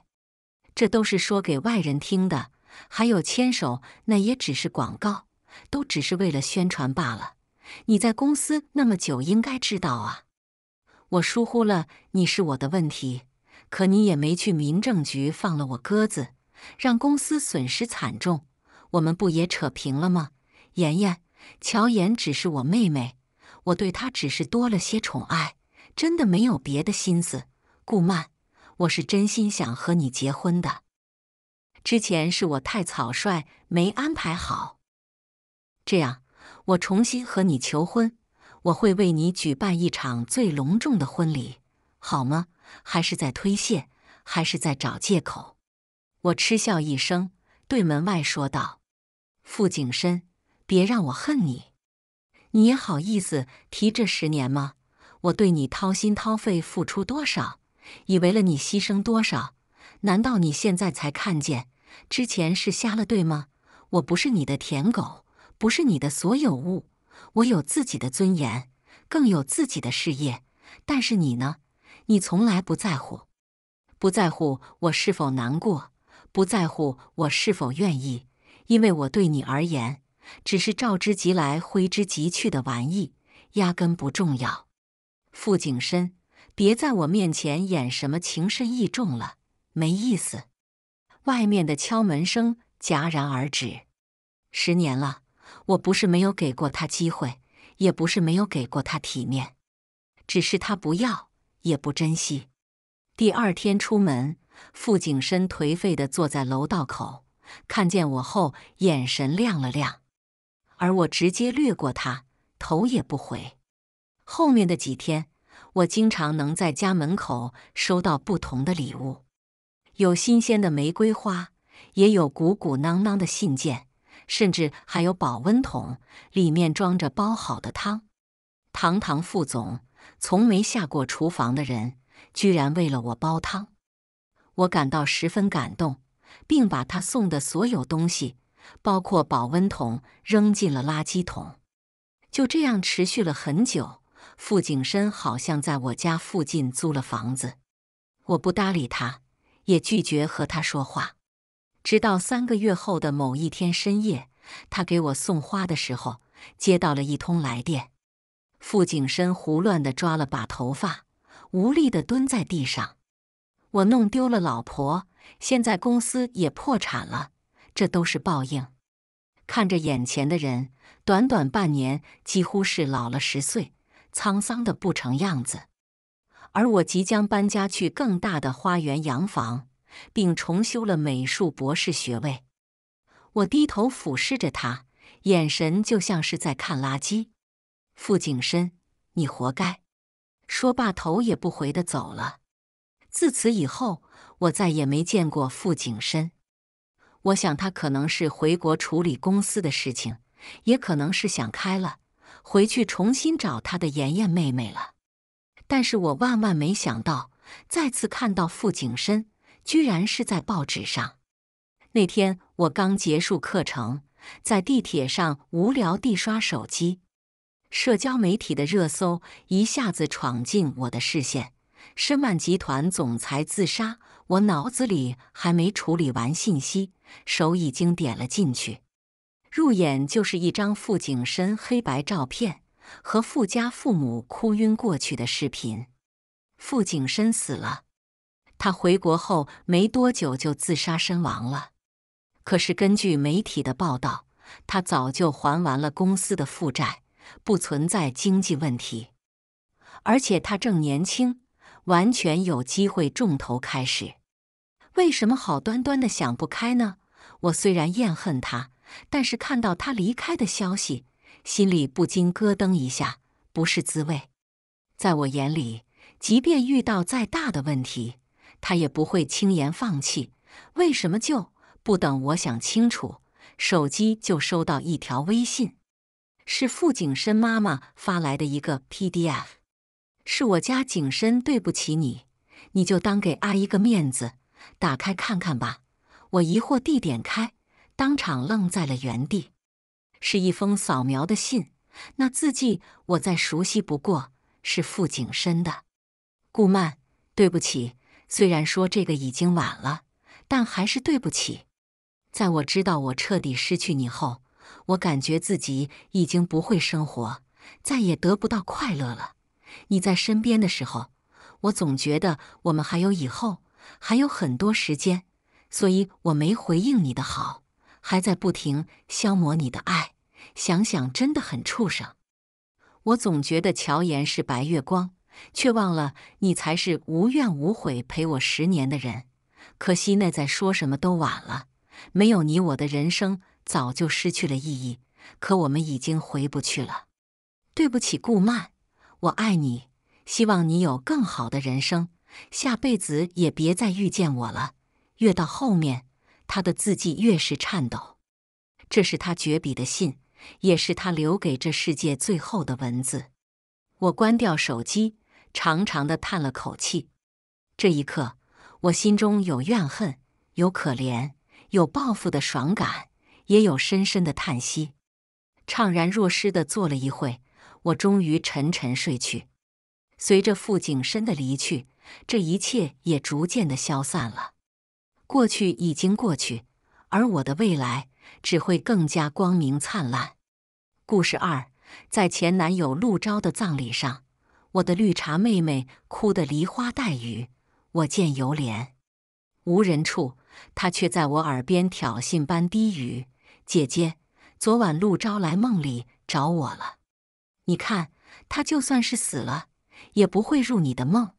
这都是说给外人听的，还有牵手那也只是广告，都只是为了宣传罢了。你在公司那么久，应该知道啊。我疏忽了你是我的问题，可你也没去民政局放了我鸽子，让公司损失惨重，我们不也扯平了吗？妍妍，乔妍只是我妹妹。我对他只是多了些宠爱，真的没有别的心思。顾曼，我是真心想和你结婚的。之前是我太草率，没安排好。这样，我重新和你求婚，我会为你举办一场最隆重的婚礼，好吗？还是在推卸？还是在找借口？我嗤笑一声，对门外说道：“傅景深，别让我恨你。”你也好意思提这十年吗？我对你掏心掏肺，付出多少，以为了你牺牲多少？难道你现在才看见？之前是瞎了，对吗？我不是你的舔狗，不是你的所有物，我有自己的尊严，更有自己的事业。但是你呢？你从来不在乎，不在乎我是否难过，不在乎我是否愿意，因为我对你而言。只是召之即来、挥之即去的玩意，压根不重要。傅景深，别在我面前演什么情深意重了，没意思。外面的敲门声戛然而止。十年了，我不是没有给过他机会，也不是没有给过他体面，只是他不要，也不珍惜。第二天出门，傅景深颓废地坐在楼道口，看见我后，眼神亮了亮。而我直接略过他，头也不回。后面的几天，我经常能在家门口收到不同的礼物，有新鲜的玫瑰花，也有鼓鼓囊囊的信件，甚至还有保温桶，里面装着煲好的汤。堂堂副总，从没下过厨房的人，居然为了我煲汤，我感到十分感动，并把他送的所有东西。包括保温桶扔进了垃圾桶，就这样持续了很久。傅景深好像在我家附近租了房子，我不搭理他，也拒绝和他说话。直到三个月后的某一天深夜，他给我送花的时候，接到了一通来电。傅景深胡乱地抓了把头发，无力地蹲在地上。我弄丢了老婆，现在公司也破产了。这都是报应。看着眼前的人，短短半年，几乎是老了十岁，沧桑的不成样子。而我即将搬家去更大的花园洋房，并重修了美术博士学位。我低头俯视着他，眼神就像是在看垃圾。傅景深，你活该！说罢，头也不回的走了。自此以后，我再也没见过傅景深。我想他可能是回国处理公司的事情，也可能是想开了，回去重新找他的妍妍妹妹了。但是我万万没想到，再次看到傅景深，居然是在报纸上。那天我刚结束课程，在地铁上无聊地刷手机，社交媒体的热搜一下子闯进我的视线。申曼集团总裁自杀，我脑子里还没处理完信息，手已经点了进去。入眼就是一张傅景深黑白照片和傅家父母哭晕过去的视频。傅景深死了，他回国后没多久就自杀身亡了。可是根据媒体的报道，他早就还完了公司的负债，不存在经济问题，而且他正年轻。完全有机会重头开始，为什么好端端的想不开呢？我虽然厌恨他，但是看到他离开的消息，心里不禁咯噔一下，不是滋味。在我眼里，即便遇到再大的问题，他也不会轻言放弃。为什么就不等我想清楚？手机就收到一条微信，是傅景深妈妈发来的一个 PDF。是我家景深对不起你，你就当给阿姨个面子，打开看看吧。我疑惑地点开，当场愣在了原地。是一封扫描的信，那字迹我再熟悉不过，是傅景深的。顾漫，对不起，虽然说这个已经晚了，但还是对不起。在我知道我彻底失去你后，我感觉自己已经不会生活，再也得不到快乐了。你在身边的时候，我总觉得我们还有以后，还有很多时间，所以我没回应你的好，还在不停消磨你的爱。想想真的很畜生。我总觉得乔岩是白月光，却忘了你才是无怨无悔陪我十年的人。可惜那在说什么都晚了，没有你，我的人生早就失去了意义。可我们已经回不去了。对不起，顾曼，我爱你，希望你有更好的人生，下辈子也别再遇见我了。越到后面，他的字迹越是颤抖，这是他绝笔的信，也是他留给这世界最后的文字。我关掉手机，长长的叹了口气。这一刻，我心中有怨恨，有可怜，有报复的爽感，也有深深的叹息。怅然若失的坐了一会。我终于沉沉睡去，随着傅景深的离去，这一切也逐渐的消散了。过去已经过去，而我的未来只会更加光明灿烂。故事二，在前男友陆昭的葬礼上，我的绿茶妹妹哭得梨花带雨，我见犹怜。无人处，她却在我耳边挑衅般低语：“姐姐，昨晚陆昭来梦里找我了。”你看，他就算是死了，也不会入你的梦。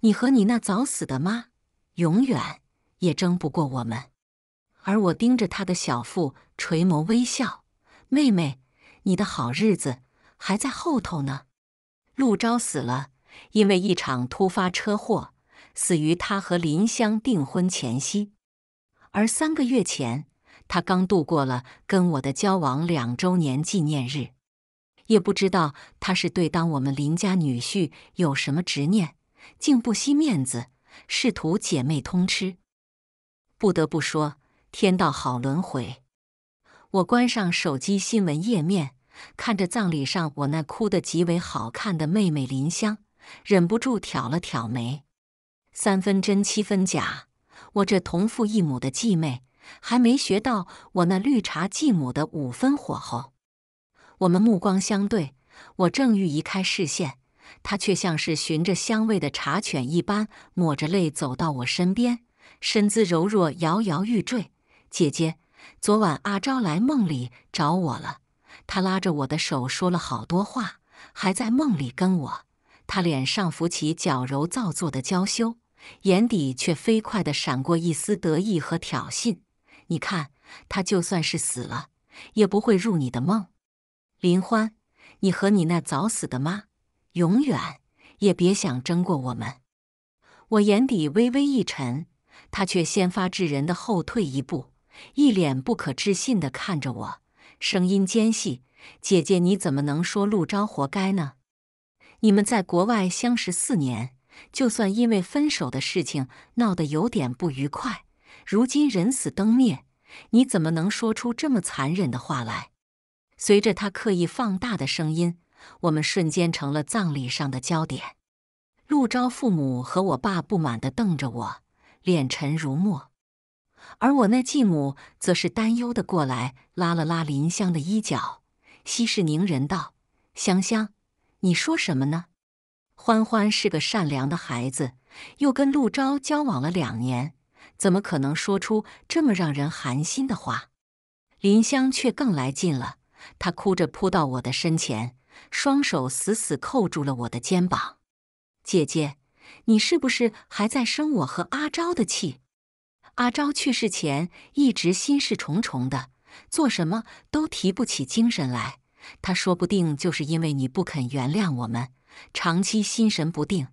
你和你那早死的妈，永远也争不过我们。而我盯着他的小腹，垂眸微笑。妹妹，你的好日子还在后头呢。陆昭死了，因为一场突发车祸，死于他和林香订婚前夕。而三个月前，他刚度过了跟我的交往两周年纪念日。也不知道他是对当我们林家女婿有什么执念，竟不惜面子，试图姐妹通吃。不得不说，天道好轮回。我关上手机新闻页面，看着葬礼上我那哭得极为好看的妹妹林香，忍不住挑了挑眉。三分真七分假，我这同父异母的继妹还没学到我那绿茶继母的五分火候。我们目光相对，我正欲移开视线，他却像是寻着香味的茶犬一般，抹着泪走到我身边，身姿柔弱，摇摇欲坠。姐姐，昨晚阿昭来梦里找我了，他拉着我的手说了好多话，还在梦里跟我。他脸上浮起矫揉造作的娇羞，眼底却飞快地闪过一丝得意和挑衅。你看，他就算是死了，也不会入你的梦。林欢，你和你那早死的妈，永远也别想争过我们。我眼底微微一沉，他却先发制人的后退一步，一脸不可置信的看着我，声音尖细：“姐姐，你怎么能说陆昭活该呢？你们在国外相识四年，就算因为分手的事情闹得有点不愉快，如今人死灯灭，你怎么能说出这么残忍的话来？”随着他刻意放大的声音，我们瞬间成了葬礼上的焦点。陆昭父母和我爸不满的瞪着我，脸沉如墨；而我那继母则是担忧的过来拉了拉林香的衣角，息事宁人道：“香香，你说什么呢？欢欢是个善良的孩子，又跟陆昭交往了两年，怎么可能说出这么让人寒心的话？”林香却更来劲了。她哭着扑到我的身前，双手死死扣住了我的肩膀。“姐姐，你是不是还在生我和阿昭的气？”阿昭去世前一直心事重重的，做什么都提不起精神来。他说不定就是因为你不肯原谅我们，长期心神不定，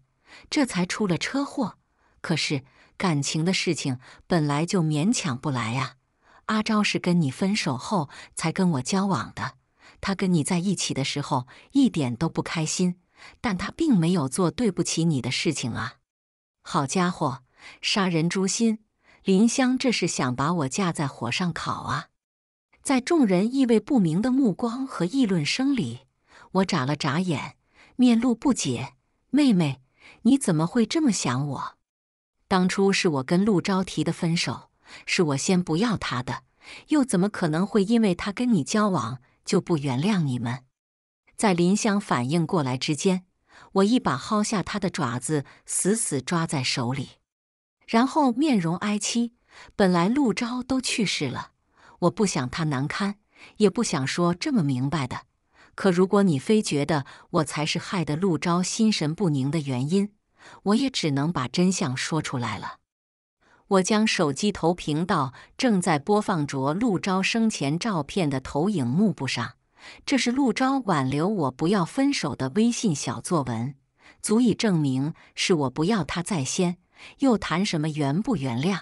这才出了车祸。可是感情的事情本来就勉强不来呀。阿昭是跟你分手后才跟我交往的，他跟你在一起的时候一点都不开心，但他并没有做对不起你的事情啊！好家伙，杀人诛心，林香这是想把我架在火上烤啊！在众人意味不明的目光和议论声里，我眨了眨眼，面露不解：“妹妹，你怎么会这么想我？当初是我跟陆昭提的分手。”是我先不要他的，又怎么可能会因为他跟你交往就不原谅你们？在林香反应过来之间，我一把薅下他的爪子，死死抓在手里，然后面容哀戚。本来陆昭都去世了，我不想他难堪，也不想说这么明白的。可如果你非觉得我才是害得陆昭心神不宁的原因，我也只能把真相说出来了。我将手机投屏到正在播放着陆昭生前照片的投影幕布上，这是陆昭挽留我不要分手的微信小作文，足以证明是我不要他在先，又谈什么原不原谅？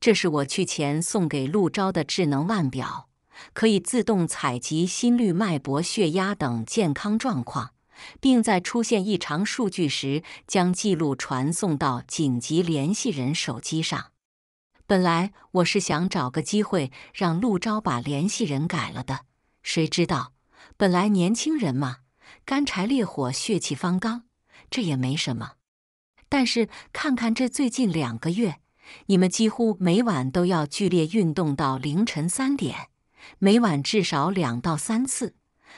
这是我去前送给陆昭的智能腕表，可以自动采集心率、脉搏、血压等健康状况。并在出现异常数据时，将记录传送到紧急联系人手机上。本来我是想找个机会让陆昭把联系人改了的，谁知道，本来年轻人嘛，干柴烈火，血气方刚，这也没什么。但是看看这最近两个月，你们几乎每晚都要剧烈运动到凌晨三点，每晚至少两到三次。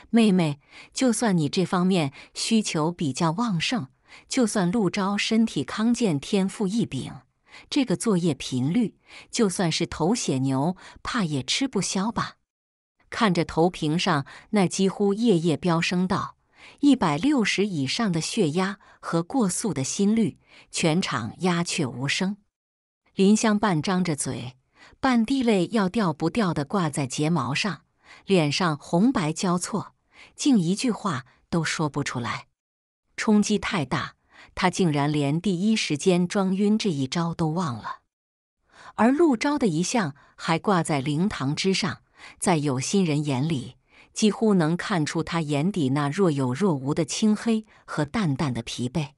妹妹，就算你这方面需求比较旺盛，就算陆昭身体康健、天赋异禀，这个作业频率，就算是头血牛，怕也吃不消吧？看着投屏上那几乎夜夜飙升到一百六十以上的血压和过速的心率，全场鸦雀无声。林香半张着嘴，半滴泪要掉不掉的挂在睫毛上。脸上红白交错，竟一句话都说不出来。冲击太大，他竟然连第一时间装晕这一招都忘了。而陆昭的遗像还挂在灵堂之上，在有心人眼里，几乎能看出他眼底那若有若无的青黑和淡淡的疲惫。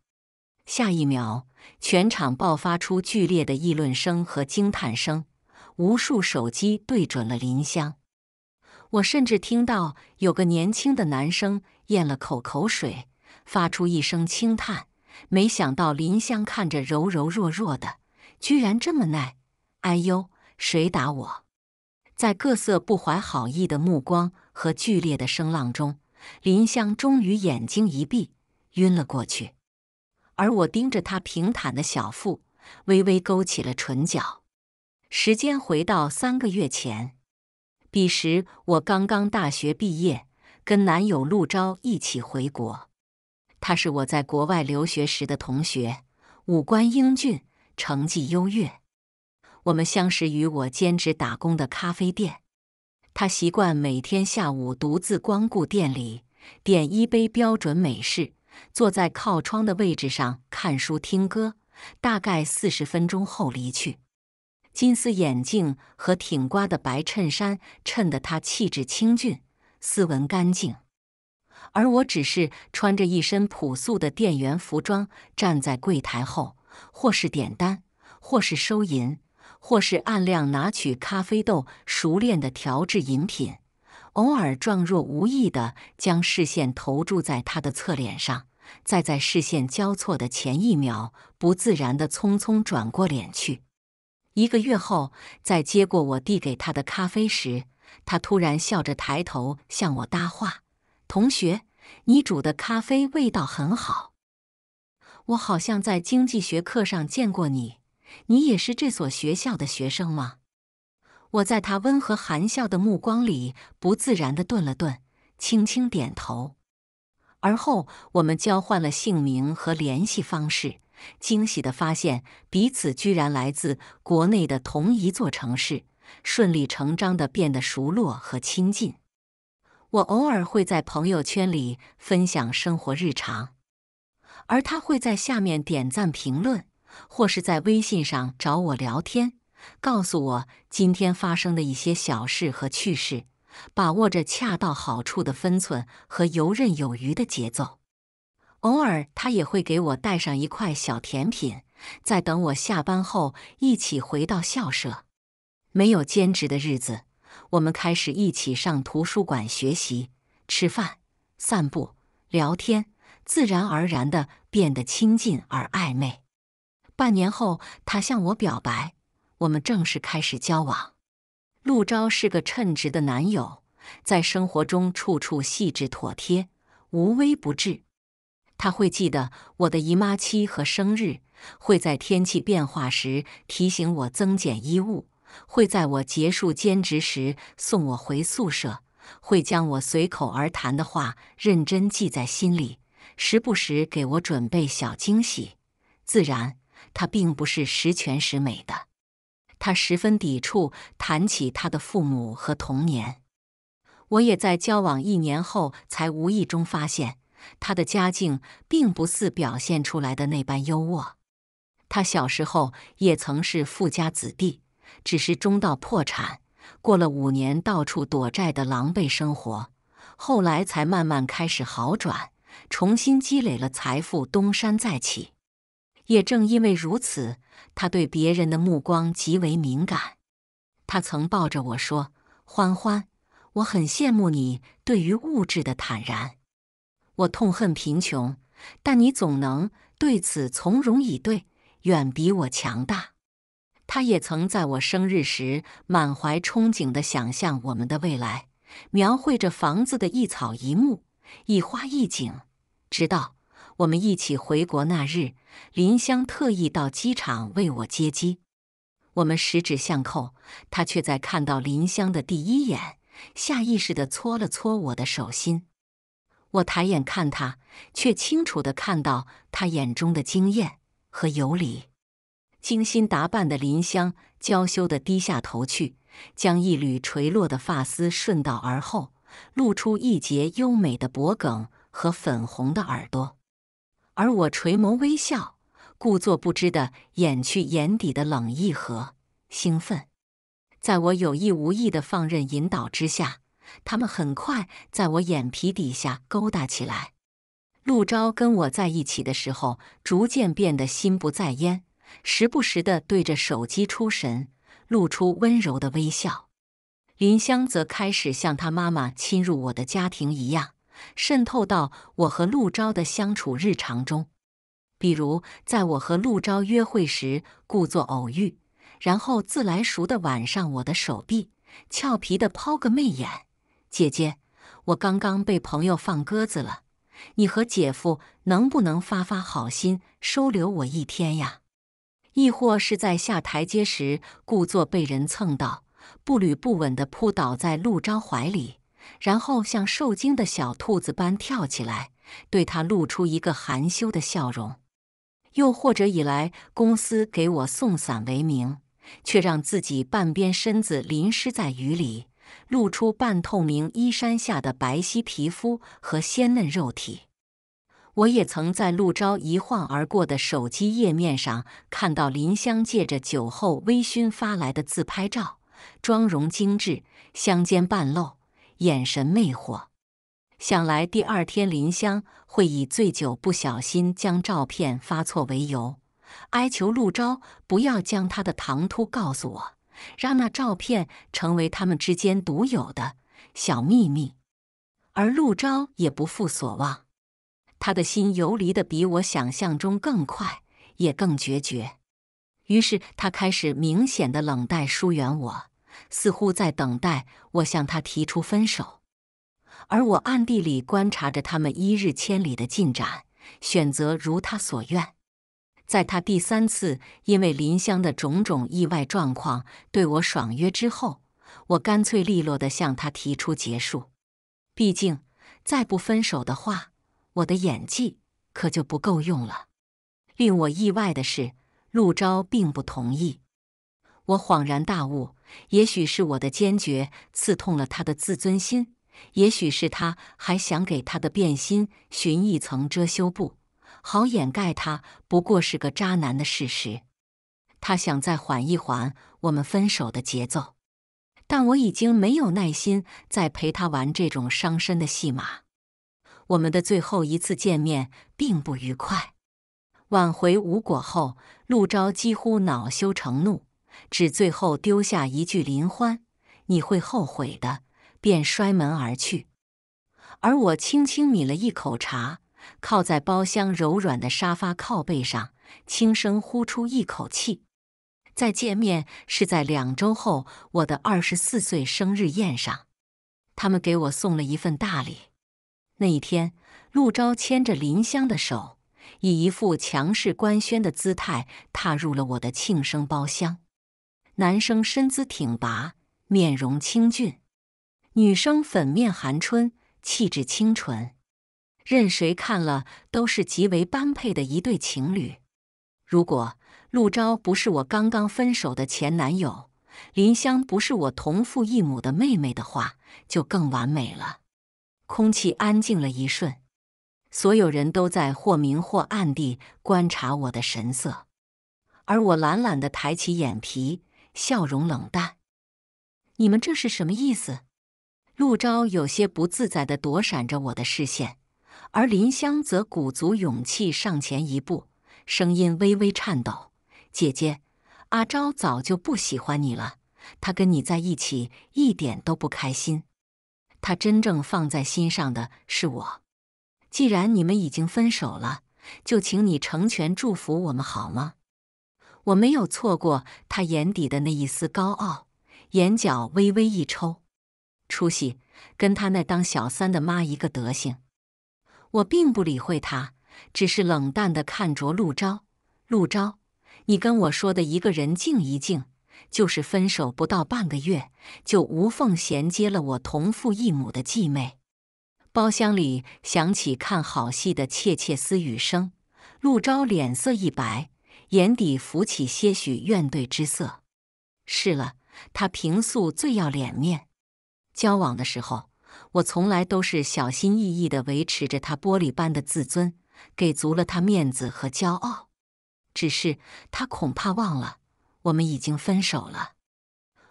下一秒，全场爆发出剧烈的议论声和惊叹声，无数手机对准了林香。我甚至听到有个年轻的男生咽了口口水，发出一声轻叹。没想到林香看着柔柔弱弱的，居然这么耐。哎呦，谁打我？在各色不怀好意的目光和剧烈的声浪中，林香终于眼睛一闭，晕了过去。而我盯着她平坦的小腹，微微勾起了唇角。时间回到三个月前。彼时我刚刚大学毕业，跟男友陆钊一起回国。他是我在国外留学时的同学，五官英俊，成绩优越。我们相识于我兼职打工的咖啡店。他习惯每天下午独自光顾店里，点一杯标准美式，坐在靠窗的位置上看书听歌，大概四十分钟后离去。金丝眼镜和挺刮的白衬衫衬得他气质清俊、斯文干净，而我只是穿着一身朴素的店员服装，站在柜台后，或是点单，或是收银，或是按量拿取咖啡豆，熟练的调制饮品，偶尔状若无意的将视线投注在他的侧脸上，再在视线交错的前一秒，不自然的匆匆转过脸去。一个月后，在接过我递给他的咖啡时，他突然笑着抬头向我搭话：“同学，你煮的咖啡味道很好。我好像在经济学课上见过你，你也是这所学校的学生吗？”我在他温和含笑的目光里，不自然的顿了顿，轻轻点头。而后，我们交换了姓名和联系方式。惊喜地发现彼此居然来自国内的同一座城市，顺理成章地变得熟络和亲近。我偶尔会在朋友圈里分享生活日常，而他会在下面点赞评论，或是在微信上找我聊天，告诉我今天发生的一些小事和趣事，把握着恰到好处的分寸和游刃有余的节奏。偶尔，他也会给我带上一块小甜品，在等我下班后一起回到校舍。没有兼职的日子，我们开始一起上图书馆学习、吃饭、散步、聊天，自然而然的变得亲近而暧昧。半年后，他向我表白，我们正式开始交往。陆昭是个称职的男友，在生活中处处细致妥帖，无微不至。他会记得我的姨妈期和生日，会在天气变化时提醒我增减衣物，会在我结束兼职时送我回宿舍，会将我随口而谈的话认真记在心里，时不时给我准备小惊喜。自然，他并不是十全十美的。他十分抵触谈起他的父母和童年。我也在交往一年后才无意中发现。他的家境并不似表现出来的那般优渥，他小时候也曾是富家子弟，只是中到破产，过了五年到处躲债的狼狈生活，后来才慢慢开始好转，重新积累了财富，东山再起。也正因为如此，他对别人的目光极为敏感。他曾抱着我说：“欢欢，我很羡慕你对于物质的坦然。”我痛恨贫穷，但你总能对此从容以对，远比我强大。他也曾在我生日时满怀憧憬地想象我们的未来，描绘着房子的一草一木、一花一景，直到我们一起回国那日，林湘特意到机场为我接机。我们十指相扣，他却在看到林湘的第一眼，下意识地搓了搓我的手心。我抬眼看他，却清楚地看到他眼中的惊艳和游离。精心打扮的林香娇羞地低下头去，将一缕垂落的发丝顺到耳后，露出一截优美的脖颈和粉红的耳朵。而我垂眸微笑，故作不知地掩去眼底的冷意和兴奋。在我有意无意的放任引导之下。他们很快在我眼皮底下勾搭起来。陆昭跟我在一起的时候，逐渐变得心不在焉，时不时的对着手机出神，露出温柔的微笑。林香则开始像他妈妈侵入我的家庭一样，渗透到我和陆昭的相处日常中。比如，在我和陆昭约会时，故作偶遇，然后自来熟的挽上我的手臂，俏皮的抛个媚眼。姐姐，我刚刚被朋友放鸽子了，你和姐夫能不能发发好心收留我一天呀？亦或是在下台阶时故作被人蹭到，步履不稳的扑倒在陆昭怀里，然后像受惊的小兔子般跳起来，对他露出一个含羞的笑容；又或者以来公司给我送伞为名，却让自己半边身子淋湿在雨里。露出半透明衣衫下的白皙皮肤和鲜嫩肉体。我也曾在陆昭一晃而过的手机页面上看到林香借着酒后微醺发来的自拍照，妆容精致，香肩半露，眼神魅惑。想来第二天林香会以醉酒不小心将照片发错为由，哀求陆昭不要将他的唐突告诉我。让那照片成为他们之间独有的小秘密，而陆昭也不负所望，他的心游离的比我想象中更快，也更决绝。于是他开始明显的冷淡疏远我，似乎在等待我向他提出分手。而我暗地里观察着他们一日千里的进展，选择如他所愿。在他第三次因为林湘的种种意外状况对我爽约之后，我干脆利落的向他提出结束。毕竟，再不分手的话，我的演技可就不够用了。令我意外的是，陆昭并不同意。我恍然大悟，也许是我的坚决刺痛了他的自尊心，也许是他还想给他的变心寻一层遮羞布。好掩盖他不过是个渣男的事实。他想再缓一缓我们分手的节奏，但我已经没有耐心再陪他玩这种伤身的戏码。我们的最后一次见面并不愉快，挽回无果后，陆昭几乎恼羞成怒，只最后丢下一句：“林欢，你会后悔的。”便摔门而去。而我轻轻抿了一口茶。靠在包厢柔软的沙发靠背上，轻声呼出一口气。再见面是在两周后，我的二十四岁生日宴上。他们给我送了一份大礼。那一天，陆昭牵着林香的手，以一副强势官宣的姿态踏入了我的庆生包厢。男生身姿挺拔，面容清俊；女生粉面含春，气质清纯。任谁看了都是极为般配的一对情侣。如果陆昭不是我刚刚分手的前男友，林香不是我同父异母的妹妹的话，就更完美了。空气安静了一瞬，所有人都在或明或暗地观察我的神色，而我懒懒地抬起眼皮，笑容冷淡。你们这是什么意思？陆昭有些不自在地躲闪着我的视线。而林香则鼓足勇气上前一步，声音微微颤抖：“姐姐，阿昭早就不喜欢你了，他跟你在一起一点都不开心。他真正放在心上的是我。既然你们已经分手了，就请你成全祝福我们好吗？”我没有错过他眼底的那一丝高傲，眼角微微一抽，出息，跟他那当小三的妈一个德行。我并不理会他，只是冷淡地看着陆昭。陆昭，你跟我说的一个人静一静，就是分手不到半个月，就无缝衔接了我同父异母的继妹。包厢里响起看好戏的窃窃私语声，陆昭脸色一白，眼底浮起些许怨怼之色。是了，他平素最要脸面，交往的时候。我从来都是小心翼翼地维持着他玻璃般的自尊，给足了他面子和骄傲。只是他恐怕忘了，我们已经分手了。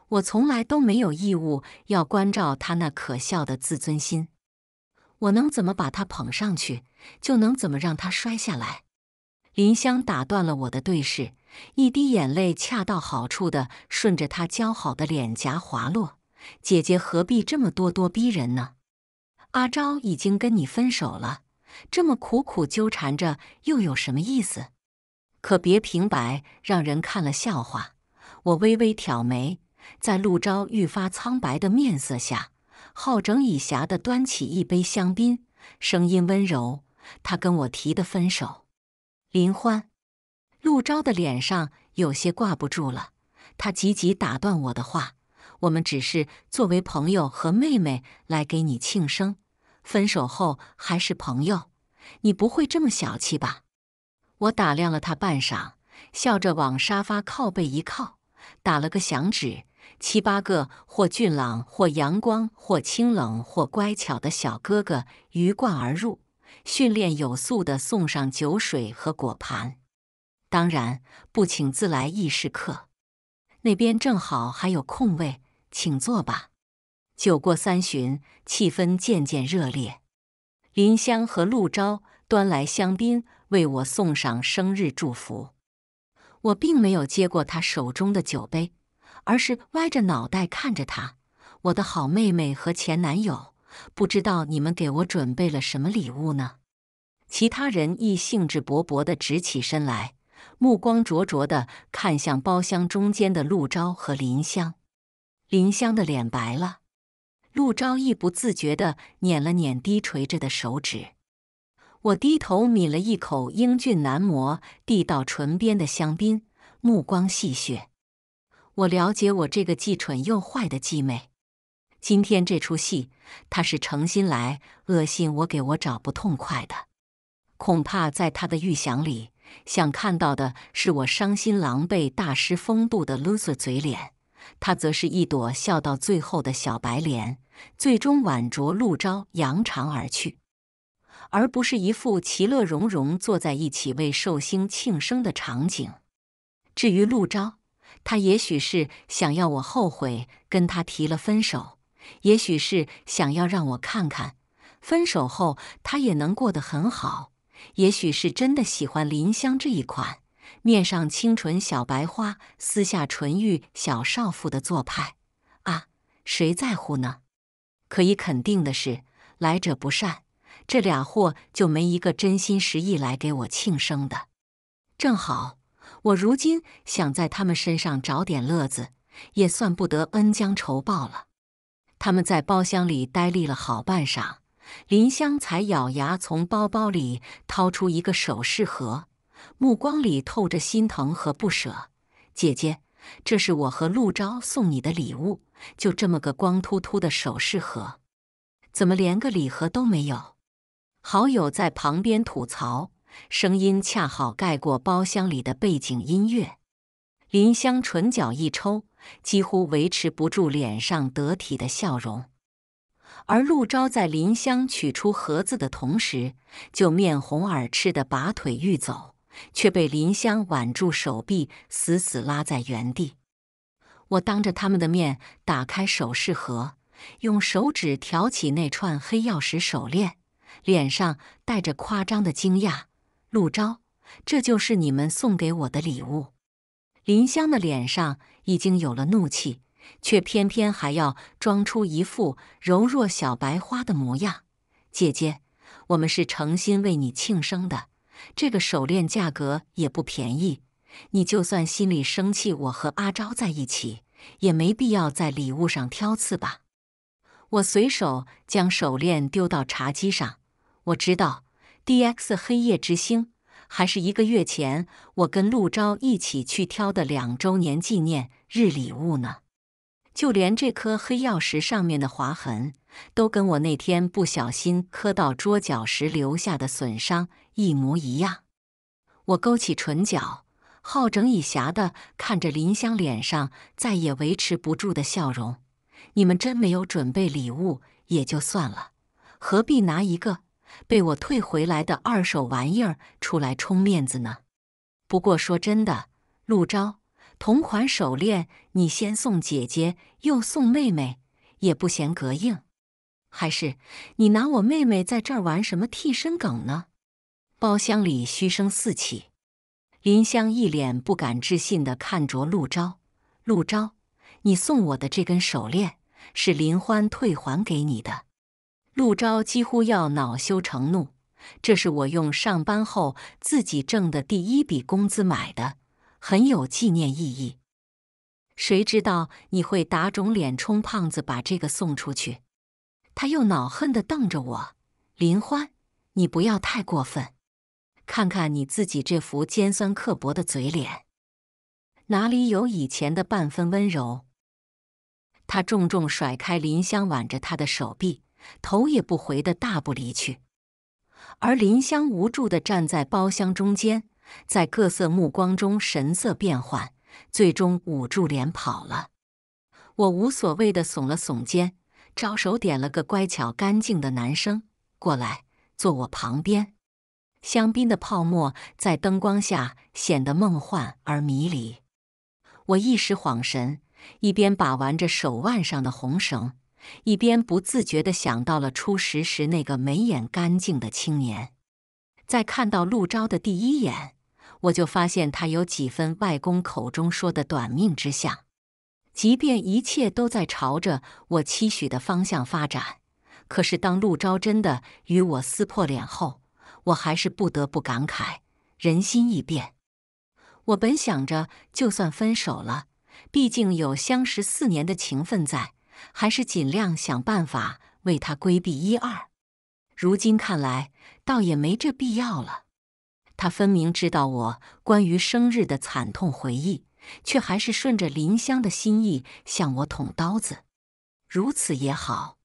我从来都没有义务要关照他那可笑的自尊心。我能怎么把他捧上去，就能怎么让他摔下来。林香打断了我的对视，一滴眼泪恰到好处的顺着她姣好的脸颊滑落。姐姐何必这么咄咄逼人呢？阿昭已经跟你分手了，这么苦苦纠缠着又有什么意思？可别平白让人看了笑话。我微微挑眉，在陆昭愈发苍白的面色下，好整以暇地端起一杯香槟，声音温柔：“他跟我提的分手。”林欢，陆昭的脸上有些挂不住了，他急急打断我的话。我们只是作为朋友和妹妹来给你庆生，分手后还是朋友，你不会这么小气吧？我打量了他半晌，笑着往沙发靠背一靠，打了个响指，七八个或俊朗、或阳光、或清冷、或乖巧的小哥哥鱼贯而入，训练有素地送上酒水和果盘，当然不请自来亦是客。那边正好还有空位。请坐吧。酒过三巡，气氛渐渐热烈。林香和陆昭端来香槟，为我送上生日祝福。我并没有接过他手中的酒杯，而是歪着脑袋看着他。我的好妹妹和前男友，不知道你们给我准备了什么礼物呢？其他人亦兴致勃勃地直起身来，目光灼灼地看向包厢中间的陆昭和林香。林香的脸白了，陆昭义不自觉地捻了捻低垂着的手指。我低头抿了一口英俊男模递到唇边的香槟，目光戏谑。我了解我这个既蠢又坏的继妹，今天这出戏，她是诚心来恶心我，给我找不痛快的。恐怕在她的预想里，想看到的是我伤心、狼狈、大失风度的 loser 嘴脸。他则是一朵笑到最后的小白莲，最终挽着陆昭扬长而去，而不是一副其乐融融坐在一起为寿星庆生的场景。至于陆昭，他也许是想要我后悔跟他提了分手，也许是想要让我看看分手后他也能过得很好，也许是真的喜欢林香这一款。面上清纯小白花，私下纯欲小少妇的做派啊，谁在乎呢？可以肯定的是，来者不善，这俩货就没一个真心实意来给我庆生的。正好我如今想在他们身上找点乐子，也算不得恩将仇报了。他们在包厢里呆立了好半晌，林香才咬牙从包包里掏出一个首饰盒。目光里透着心疼和不舍，姐姐，这是我和陆昭送你的礼物，就这么个光秃秃的首饰盒，怎么连个礼盒都没有？好友在旁边吐槽，声音恰好盖过包厢里的背景音乐。林香唇角一抽，几乎维持不住脸上得体的笑容。而陆昭在林香取出盒子的同时，就面红耳赤的拔腿欲走。却被林香挽住手臂，死死拉在原地。我当着他们的面打开首饰盒，用手指挑起那串黑曜石手链，脸上带着夸张的惊讶：“陆昭，这就是你们送给我的礼物。”林香的脸上已经有了怒气，却偏偏还要装出一副柔弱小白花的模样。“姐姐，我们是诚心为你庆生的。”这个手链价格也不便宜，你就算心里生气，我和阿昭在一起也没必要在礼物上挑刺吧。我随手将手链丢到茶几上，我知道 D X 黑夜之星还是一个月前我跟陆昭一起去挑的两周年纪念日礼物呢，就连这颗黑曜石上面的划痕。都跟我那天不小心磕到桌角时留下的损伤一模一样。我勾起唇角，好整以暇地看着林香脸上再也维持不住的笑容。你们真没有准备礼物也就算了，何必拿一个被我退回来的二手玩意儿出来充面子呢？不过说真的，陆昭，同款手链你先送姐姐又送妹妹，也不嫌膈应。还是你拿我妹妹在这儿玩什么替身梗呢？包厢里嘘声四起，林香一脸不敢置信的看着陆昭。陆昭，你送我的这根手链是林欢退还给你的。陆昭几乎要恼羞成怒，这是我用上班后自己挣的第一笔工资买的，很有纪念意义。谁知道你会打肿脸充胖子把这个送出去？他又恼恨的瞪着我，林欢，你不要太过分！看看你自己这副尖酸刻薄的嘴脸，哪里有以前的半分温柔？他重重甩开林香挽着他的手臂，头也不回的大步离去，而林香无助的站在包厢中间，在各色目光中神色变幻，最终捂住脸跑了。我无所谓的耸了耸肩。招手点了个乖巧干净的男生过来坐我旁边，香槟的泡沫在灯光下显得梦幻而迷离。我一时恍神，一边把玩着手腕上的红绳，一边不自觉地想到了初识时那个眉眼干净的青年。在看到陆昭的第一眼，我就发现他有几分外公口中说的短命之相。即便一切都在朝着我期许的方向发展，可是当陆昭真的与我撕破脸后，我还是不得不感慨人心易变。我本想着就算分手了，毕竟有相识四年的情分在，还是尽量想办法为他规避一二。如今看来，倒也没这必要了。他分明知道我关于生日的惨痛回忆。却还是顺着林香的心意向我捅刀子，如此也好。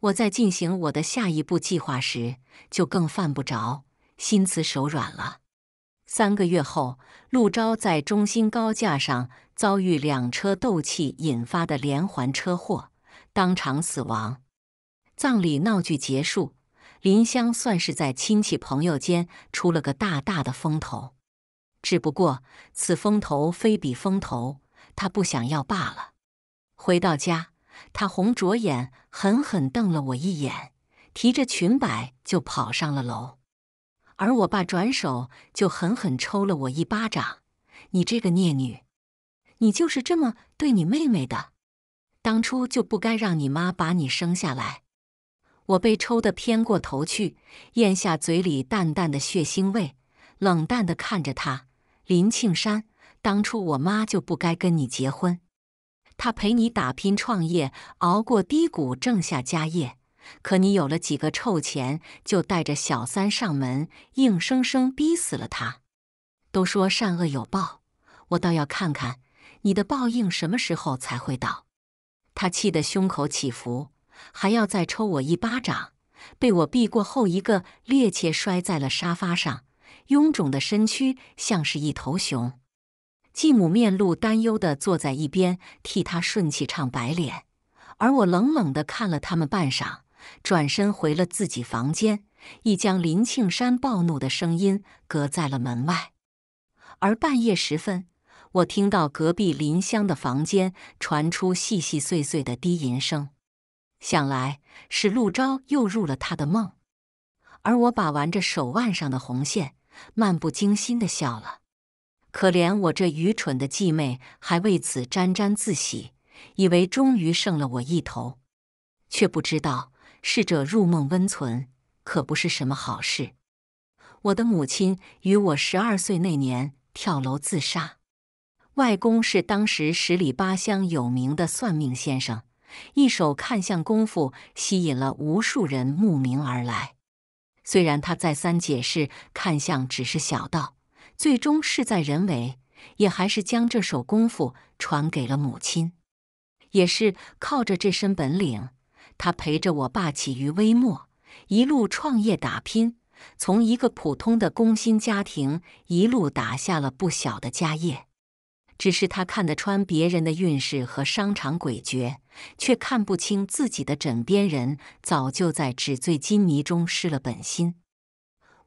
我在进行我的下一步计划时，就更犯不着心慈手软了。三个月后，陆昭在中心高架上遭遇两车斗气引发的连环车祸，当场死亡。葬礼闹剧结束，林香算是在亲戚朋友间出了个大大的风头。只不过，此风头非彼风头，他不想要罢了。回到家，他红着眼，狠狠瞪了我一眼，提着裙摆就跑上了楼。而我爸转手就狠狠抽了我一巴掌：“你这个孽女，你就是这么对你妹妹的！当初就不该让你妈把你生下来。”我被抽的偏过头去，咽下嘴里淡淡的血腥味，冷淡的看着他。林庆山，当初我妈就不该跟你结婚。她陪你打拼创业，熬过低谷，挣下家业。可你有了几个臭钱，就带着小三上门，硬生生逼死了她。都说善恶有报，我倒要看看你的报应什么时候才会到。他气得胸口起伏，还要再抽我一巴掌，被我避过后，一个趔趄摔在了沙发上。臃肿的身躯像是一头熊，继母面露担忧的坐在一边，替他顺气唱白脸。而我冷冷的看了他们半晌，转身回了自己房间，一将林庆山暴怒的声音隔在了门外。而半夜时分，我听到隔壁林香的房间传出细细碎碎的低吟声，想来是陆昭又入了他的梦。而我把玩着手腕上的红线。漫不经心的笑了，可怜我这愚蠢的继妹还为此沾沾自喜，以为终于胜了我一头，却不知道逝者入梦温存可不是什么好事。我的母亲于我十二岁那年跳楼自杀，外公是当时十里八乡有名的算命先生，一手看相功夫吸引了无数人慕名而来。虽然他再三解释看相只是小道，最终事在人为，也还是将这手功夫传给了母亲。也是靠着这身本领，他陪着我爸起于微末，一路创业打拼，从一个普通的工薪家庭一路打下了不小的家业。只是他看得穿别人的运势和商场诡谲，却看不清自己的枕边人早就在纸醉金迷中失了本心。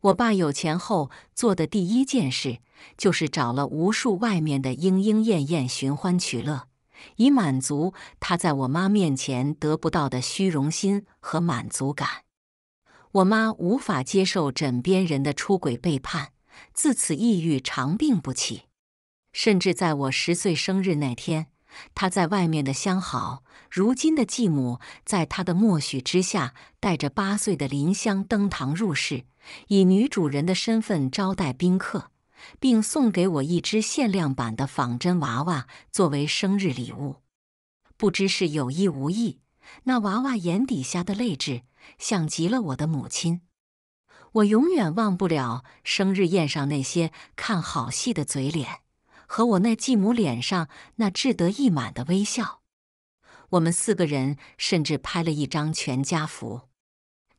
我爸有钱后做的第一件事，就是找了无数外面的莺莺燕燕寻欢取乐，以满足他在我妈面前得不到的虚荣心和满足感。我妈无法接受枕边人的出轨背叛，自此抑郁长病不起。甚至在我十岁生日那天，他在外面的相好，如今的继母，在他的默许之下，带着八岁的林香登堂入室，以女主人的身份招待宾客，并送给我一只限量版的仿真娃娃作为生日礼物。不知是有意无意，那娃娃眼底下的泪痣，像极了我的母亲。我永远忘不了生日宴上那些看好戏的嘴脸。和我那继母脸上那志得意满的微笑，我们四个人甚至拍了一张全家福。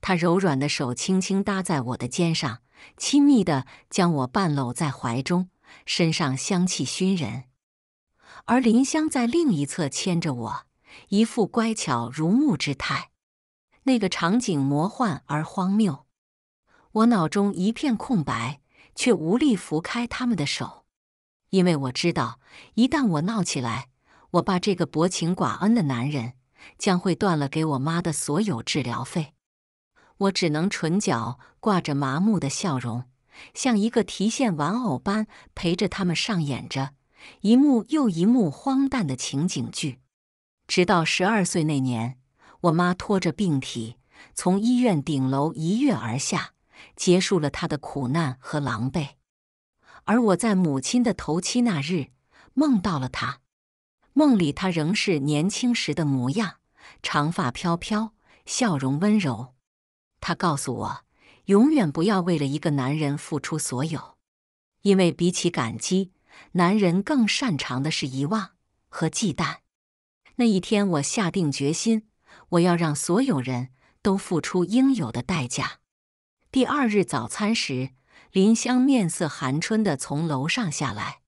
他柔软的手轻轻搭在我的肩上，亲密地将我半搂在怀中，身上香气熏人。而林香在另一侧牵着我，一副乖巧如木之态。那个场景魔幻而荒谬，我脑中一片空白，却无力拂开他们的手。因为我知道，一旦我闹起来，我爸这个薄情寡恩的男人将会断了给我妈的所有治疗费。我只能唇角挂着麻木的笑容，像一个提线玩偶般陪着他们上演着一幕又一幕荒诞的情景剧。直到十二岁那年，我妈拖着病体从医院顶楼一跃而下，结束了她的苦难和狼狈。而我在母亲的头七那日，梦到了她。梦里，她仍是年轻时的模样，长发飘飘，笑容温柔。她告诉我，永远不要为了一个男人付出所有，因为比起感激，男人更擅长的是遗忘和忌惮。那一天，我下定决心，我要让所有人都付出应有的代价。第二日早餐时。林香面色寒春的从楼上下来，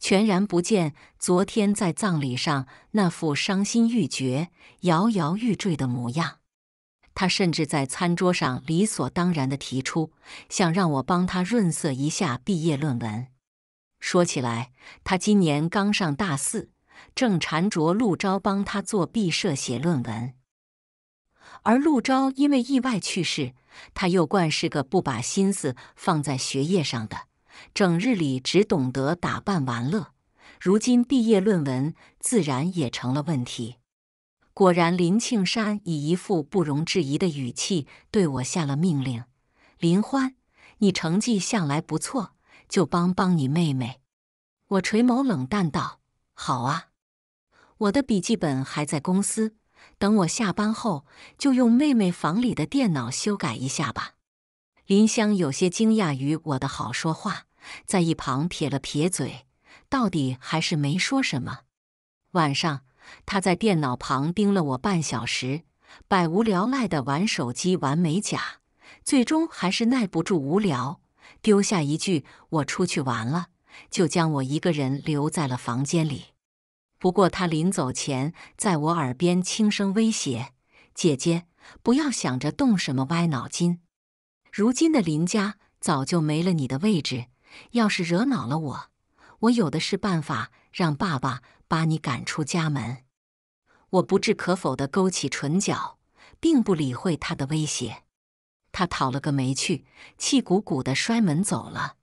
全然不见昨天在葬礼上那副伤心欲绝、摇摇欲坠的模样。他甚至在餐桌上理所当然的提出，想让我帮他润色一下毕业论文。说起来，他今年刚上大四，正缠着陆昭帮他做毕设、写论文，而陆昭因为意外去世。他又惯是个不把心思放在学业上的，整日里只懂得打扮玩乐。如今毕业论文自然也成了问题。果然，林庆山以一副不容置疑的语气对我下了命令：“林欢，你成绩向来不错，就帮帮你妹妹。”我垂眸冷淡道：“好啊，我的笔记本还在公司。”等我下班后，就用妹妹房里的电脑修改一下吧。林香有些惊讶于我的好说话，在一旁撇了撇嘴，到底还是没说什么。晚上，她在电脑旁盯了我半小时，百无聊赖的玩手机、玩美甲，最终还是耐不住无聊，丢下一句“我出去玩了”，就将我一个人留在了房间里。不过他临走前在我耳边轻声威胁：“姐姐，不要想着动什么歪脑筋。如今的林家早就没了你的位置，要是惹恼了我，我有的是办法让爸爸把你赶出家门。”我不置可否地勾起唇角，并不理会他的威胁。他讨了个没趣，气鼓鼓地摔门走了。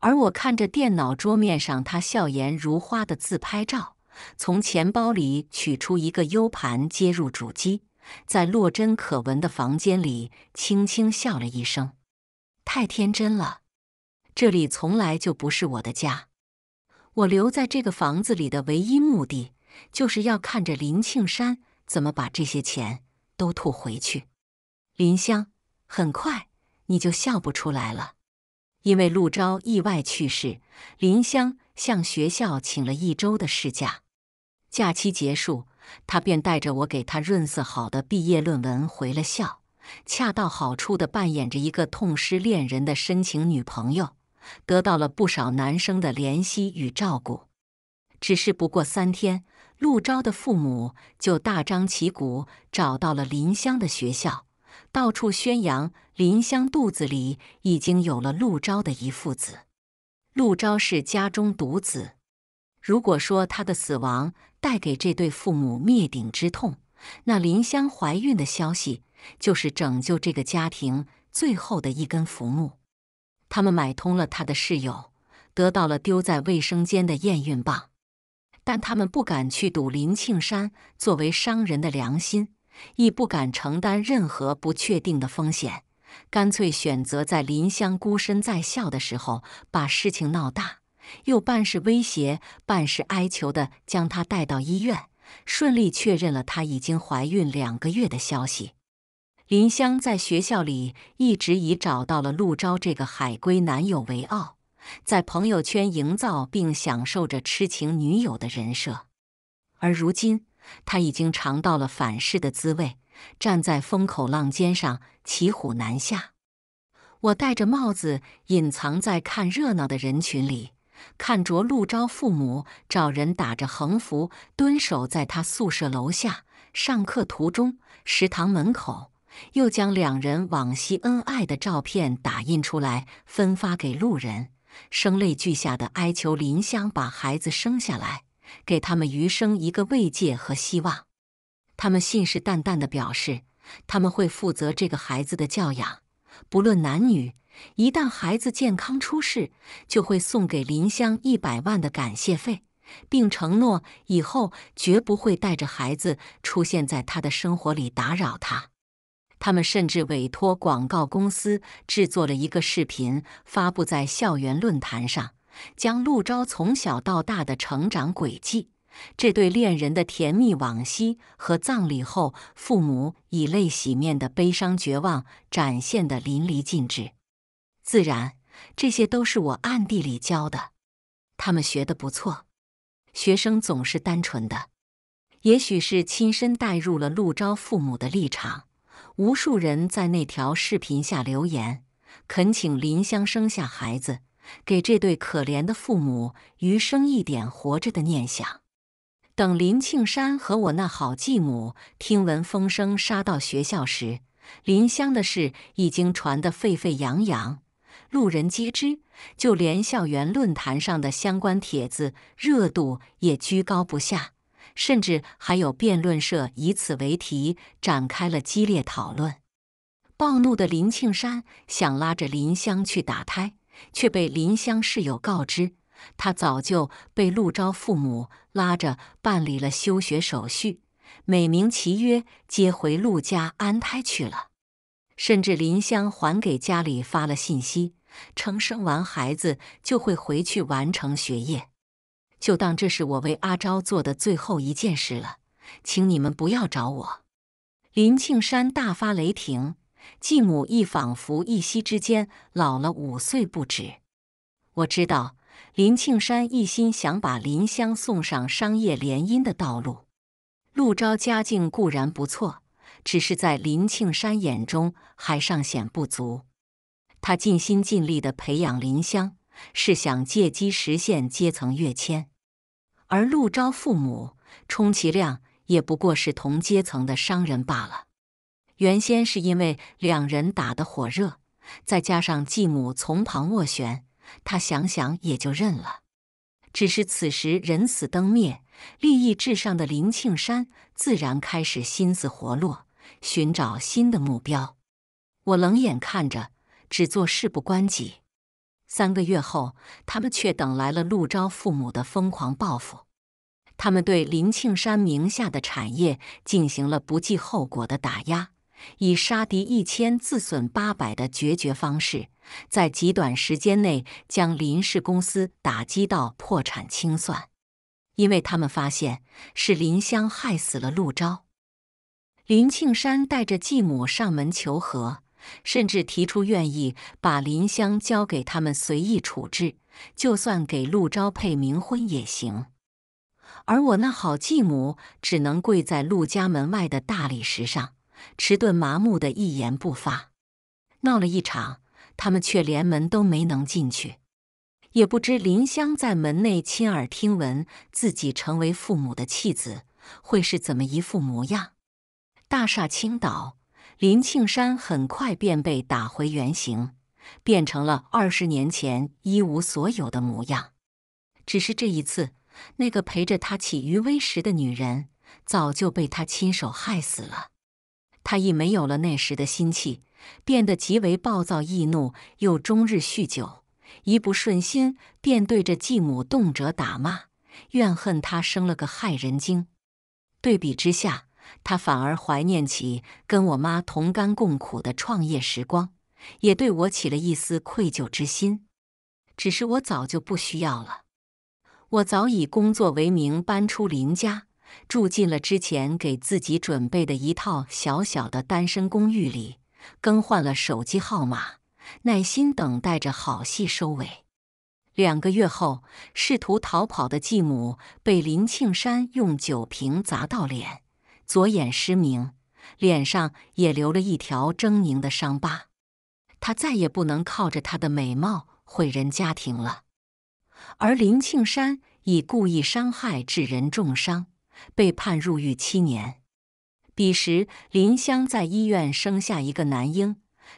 而我看着电脑桌面上他笑颜如花的自拍照。从钱包里取出一个 U 盘，接入主机，在洛真可闻的房间里，轻轻笑了一声。太天真了，这里从来就不是我的家。我留在这个房子里的唯一目的，就是要看着林庆山怎么把这些钱都吐回去。林香，很快你就笑不出来了。因为陆昭意外去世，林香向学校请了一周的事假。假期结束，她便带着我给她润色好的毕业论文回了校，恰到好处地扮演着一个痛失恋人的深情女朋友，得到了不少男生的怜惜与照顾。只是不过三天，陆昭的父母就大张旗鼓找到了林香的学校。到处宣扬林香肚子里已经有了陆昭的一父子。陆昭是家中独子，如果说他的死亡带给这对父母灭顶之痛，那林香怀孕的消息就是拯救这个家庭最后的一根浮木。他们买通了他的室友，得到了丢在卫生间的验孕棒，但他们不敢去赌林庆山作为商人的良心。亦不敢承担任何不确定的风险，干脆选择在林香孤身在校的时候把事情闹大，又半是威胁、半是哀求地将她带到医院，顺利确认了她已经怀孕两个月的消息。林香在学校里一直以找到了陆昭这个海归男友为傲，在朋友圈营造并享受着痴情女友的人设，而如今。他已经尝到了反噬的滋味，站在风口浪尖上，骑虎难下。我戴着帽子，隐藏在看热闹的人群里，看着陆昭父母找人打着横幅，蹲守在他宿舍楼下、上课途中、食堂门口，又将两人往昔恩爱的照片打印出来，分发给路人，声泪俱下的哀求林香把孩子生下来。给他们余生一个慰藉和希望，他们信誓旦旦地表示，他们会负责这个孩子的教养，不论男女。一旦孩子健康出世，就会送给林湘一百万的感谢费，并承诺以后绝不会带着孩子出现在他的生活里打扰他。他们甚至委托广告公司制作了一个视频，发布在校园论坛上。将陆昭从小到大的成长轨迹，这对恋人的甜蜜往昔和葬礼后父母以泪洗面的悲伤绝望，展现的淋漓尽致。自然，这些都是我暗地里教的，他们学的不错。学生总是单纯的，也许是亲身带入了陆昭父母的立场。无数人在那条视频下留言，恳请林香生下孩子。给这对可怜的父母余生一点活着的念想。等林庆山和我那好继母听闻风声杀到学校时，林香的事已经传得沸沸扬扬，路人皆知，就连校园论坛上的相关帖子热度也居高不下，甚至还有辩论社以此为题展开了激烈讨论。暴怒的林庆山想拉着林香去打胎。却被林香室友告知，她早就被陆昭父母拉着办理了休学手续，美名其曰接回陆家安胎去了。甚至林香还给家里发了信息，称生完孩子就会回去完成学业，就当这是我为阿昭做的最后一件事了，请你们不要找我。林庆山大发雷霆。继母亦仿佛一夕之间老了五岁不止。我知道林庆山一心想把林香送上商业联姻的道路。陆昭家境固然不错，只是在林庆山眼中还尚显不足。他尽心尽力地培养林香，是想借机实现阶层跃迁。而陆昭父母充其量也不过是同阶层的商人罢了。原先是因为两人打得火热，再加上继母从旁斡旋，他想想也就认了。只是此时人死灯灭，利益至上的林庆山自然开始心思活络，寻找新的目标。我冷眼看着，只做事不关己。三个月后，他们却等来了陆昭父母的疯狂报复，他们对林庆山名下的产业进行了不计后果的打压。以杀敌一千、自损八百的决绝方式，在极短时间内将林氏公司打击到破产清算。因为他们发现是林香害死了陆昭。林庆山带着继母上门求和，甚至提出愿意把林香交给他们随意处置，就算给陆昭配冥婚也行。而我那好继母只能跪在陆家门外的大理石上。迟钝麻木的一言不发，闹了一场，他们却连门都没能进去。也不知林香在门内亲耳听闻自己成为父母的弃子，会是怎么一副模样。大厦倾倒，林庆山很快便被打回原形，变成了二十年前一无所有的模样。只是这一次，那个陪着他起于危时的女人，早就被他亲手害死了。他亦没有了那时的心气，变得极为暴躁易怒，又终日酗酒，一不顺心便对着继母动辄打骂，怨恨他生了个害人精。对比之下，他反而怀念起跟我妈同甘共苦的创业时光，也对我起了一丝愧疚之心。只是我早就不需要了，我早以工作为名搬出林家。住进了之前给自己准备的一套小小的单身公寓里，更换了手机号码，耐心等待着好戏收尾。两个月后，试图逃跑的继母被林庆山用酒瓶砸到脸，左眼失明，脸上也留了一条狰狞的伤疤。她再也不能靠着她的美貌毁人家庭了。而林庆山以故意伤害致人重伤。被判入狱七年。彼时，林香在医院生下一个男婴，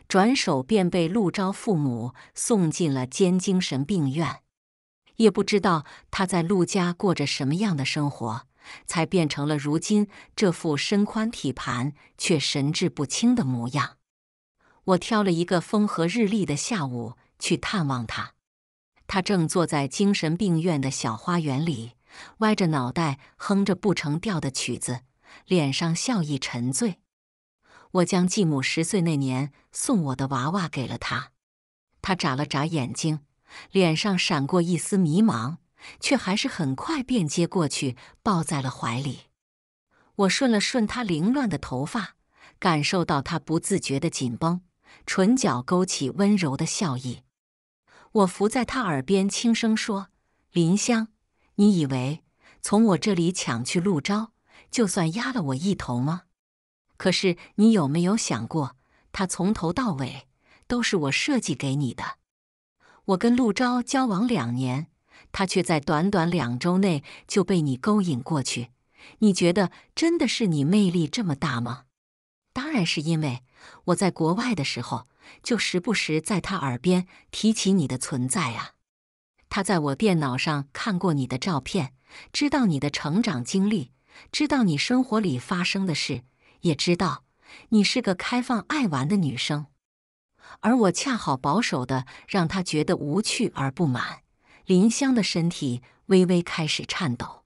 转手便被陆昭父母送进了监精神病院。也不知道他在陆家过着什么样的生活，才变成了如今这副身宽体盘却神志不清的模样。我挑了一个风和日丽的下午去探望他，他正坐在精神病院的小花园里。歪着脑袋哼着不成调的曲子，脸上笑意沉醉。我将继母十岁那年送我的娃娃给了他，他眨了眨眼睛，脸上闪过一丝迷茫，却还是很快便接过去抱在了怀里。我顺了顺他凌乱的头发，感受到他不自觉的紧绷，唇角勾起温柔的笑意。我伏在他耳边轻声说：“林香。”你以为从我这里抢去陆昭，就算压了我一头吗？可是你有没有想过，他从头到尾都是我设计给你的？我跟陆昭交往两年，他却在短短两周内就被你勾引过去。你觉得真的是你魅力这么大吗？当然是因为我在国外的时候，就时不时在他耳边提起你的存在啊。他在我电脑上看过你的照片，知道你的成长经历，知道你生活里发生的事，也知道你是个开放爱玩的女生，而我恰好保守的，让他觉得无趣而不满。林香的身体微微开始颤抖，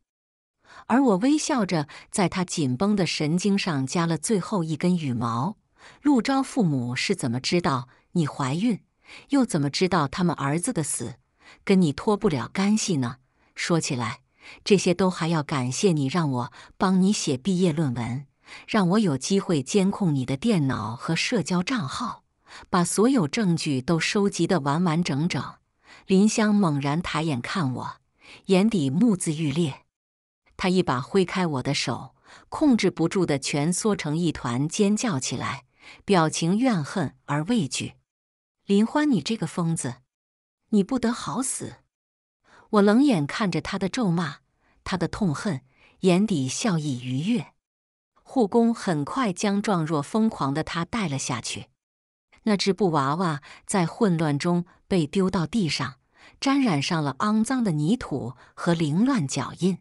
而我微笑着，在他紧绷的神经上加了最后一根羽毛。陆昭父母是怎么知道你怀孕，又怎么知道他们儿子的死？跟你脱不了干系呢。说起来，这些都还要感谢你，让我帮你写毕业论文，让我有机会监控你的电脑和社交账号，把所有证据都收集得完完整整。林香猛然抬眼看我，眼底目眦欲裂，他一把挥开我的手，控制不住的蜷缩成一团，尖叫起来，表情怨恨而畏惧。林欢，你这个疯子！你不得好死！我冷眼看着他的咒骂，他的痛恨，眼底笑意愉悦。护工很快将状若疯狂的他带了下去。那只布娃娃在混乱中被丢到地上，沾染上了肮脏的泥土和凌乱脚印。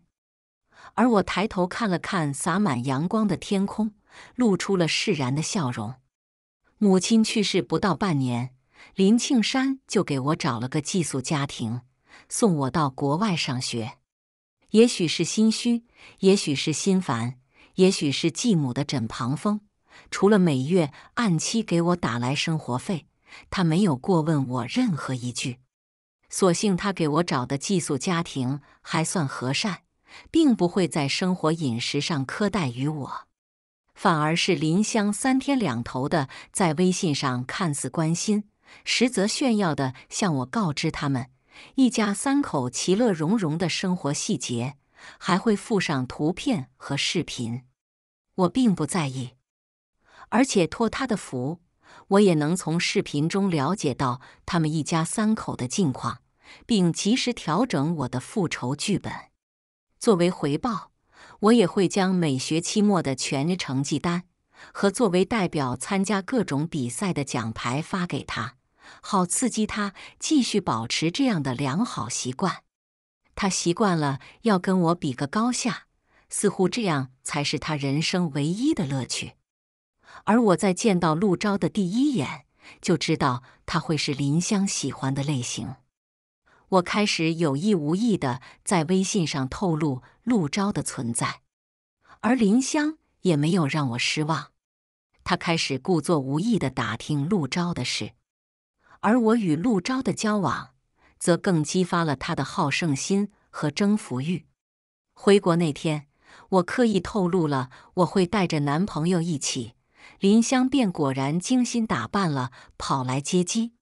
而我抬头看了看洒满阳光的天空，露出了释然的笑容。母亲去世不到半年。林庆山就给我找了个寄宿家庭，送我到国外上学。也许是心虚，也许是心烦，也许是继母的枕旁风。除了每月按期给我打来生活费，他没有过问我任何一句。所幸他给我找的寄宿家庭还算和善，并不会在生活饮食上苛待于我，反而是林香三天两头的在微信上看似关心。实则炫耀地向我告知他们一家三口其乐融融的生活细节，还会附上图片和视频。我并不在意，而且托他的福，我也能从视频中了解到他们一家三口的近况，并及时调整我的复仇剧本。作为回报，我也会将每学期末的全日成绩单和作为代表参加各种比赛的奖牌发给他。好刺激他继续保持这样的良好习惯。他习惯了要跟我比个高下，似乎这样才是他人生唯一的乐趣。而我在见到陆昭的第一眼，就知道他会是林香喜欢的类型。我开始有意无意的在微信上透露陆昭的存在，而林香也没有让我失望。他开始故作无意的打听陆昭的事。而我与陆昭的交往，则更激发了他的好胜心和征服欲。回国那天，我刻意透露了我会带着男朋友一起，林香便果然精心打扮了，跑来接机。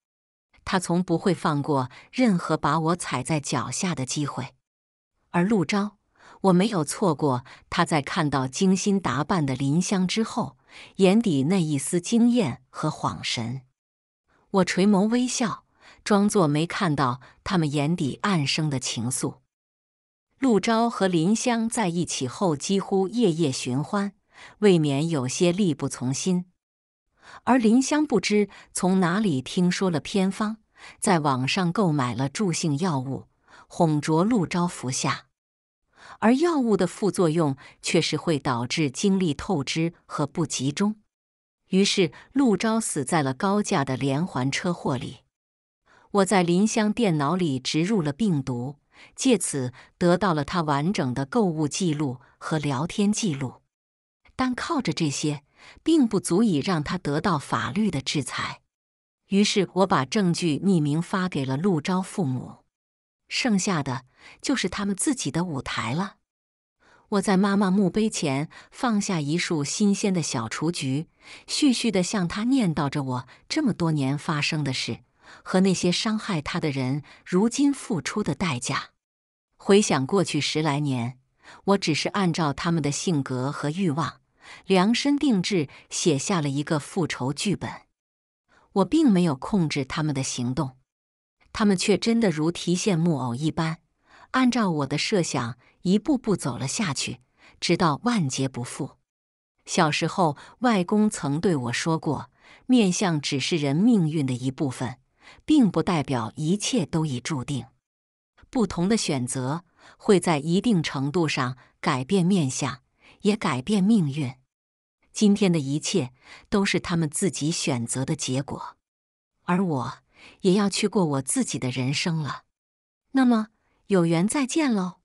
她从不会放过任何把我踩在脚下的机会。而陆昭，我没有错过他在看到精心打扮的林香之后，眼底那一丝惊艳和恍神。我垂眸微笑，装作没看到他们眼底暗生的情愫。陆昭和林香在一起后，几乎夜夜寻欢，未免有些力不从心。而林香不知从哪里听说了偏方，在网上购买了助兴药物，哄着陆昭服下。而药物的副作用却是会导致精力透支和不集中。于是，陆昭死在了高价的连环车祸里。我在林香电脑里植入了病毒，借此得到了她完整的购物记录和聊天记录。但靠着这些，并不足以让他得到法律的制裁。于是，我把证据匿名发给了陆昭父母。剩下的，就是他们自己的舞台了。我在妈妈墓碑前放下一束新鲜的小雏菊，絮絮地向她念叨着我这么多年发生的事和那些伤害她的人如今付出的代价。回想过去十来年，我只是按照他们的性格和欲望量身定制写下了一个复仇剧本。我并没有控制他们的行动，他们却真的如提线木偶一般，按照我的设想。一步步走了下去，直到万劫不复。小时候，外公曾对我说过：“面相只是人命运的一部分，并不代表一切都已注定。不同的选择会在一定程度上改变面相，也改变命运。今天的一切都是他们自己选择的结果，而我也要去过我自己的人生了。那么，有缘再见喽。”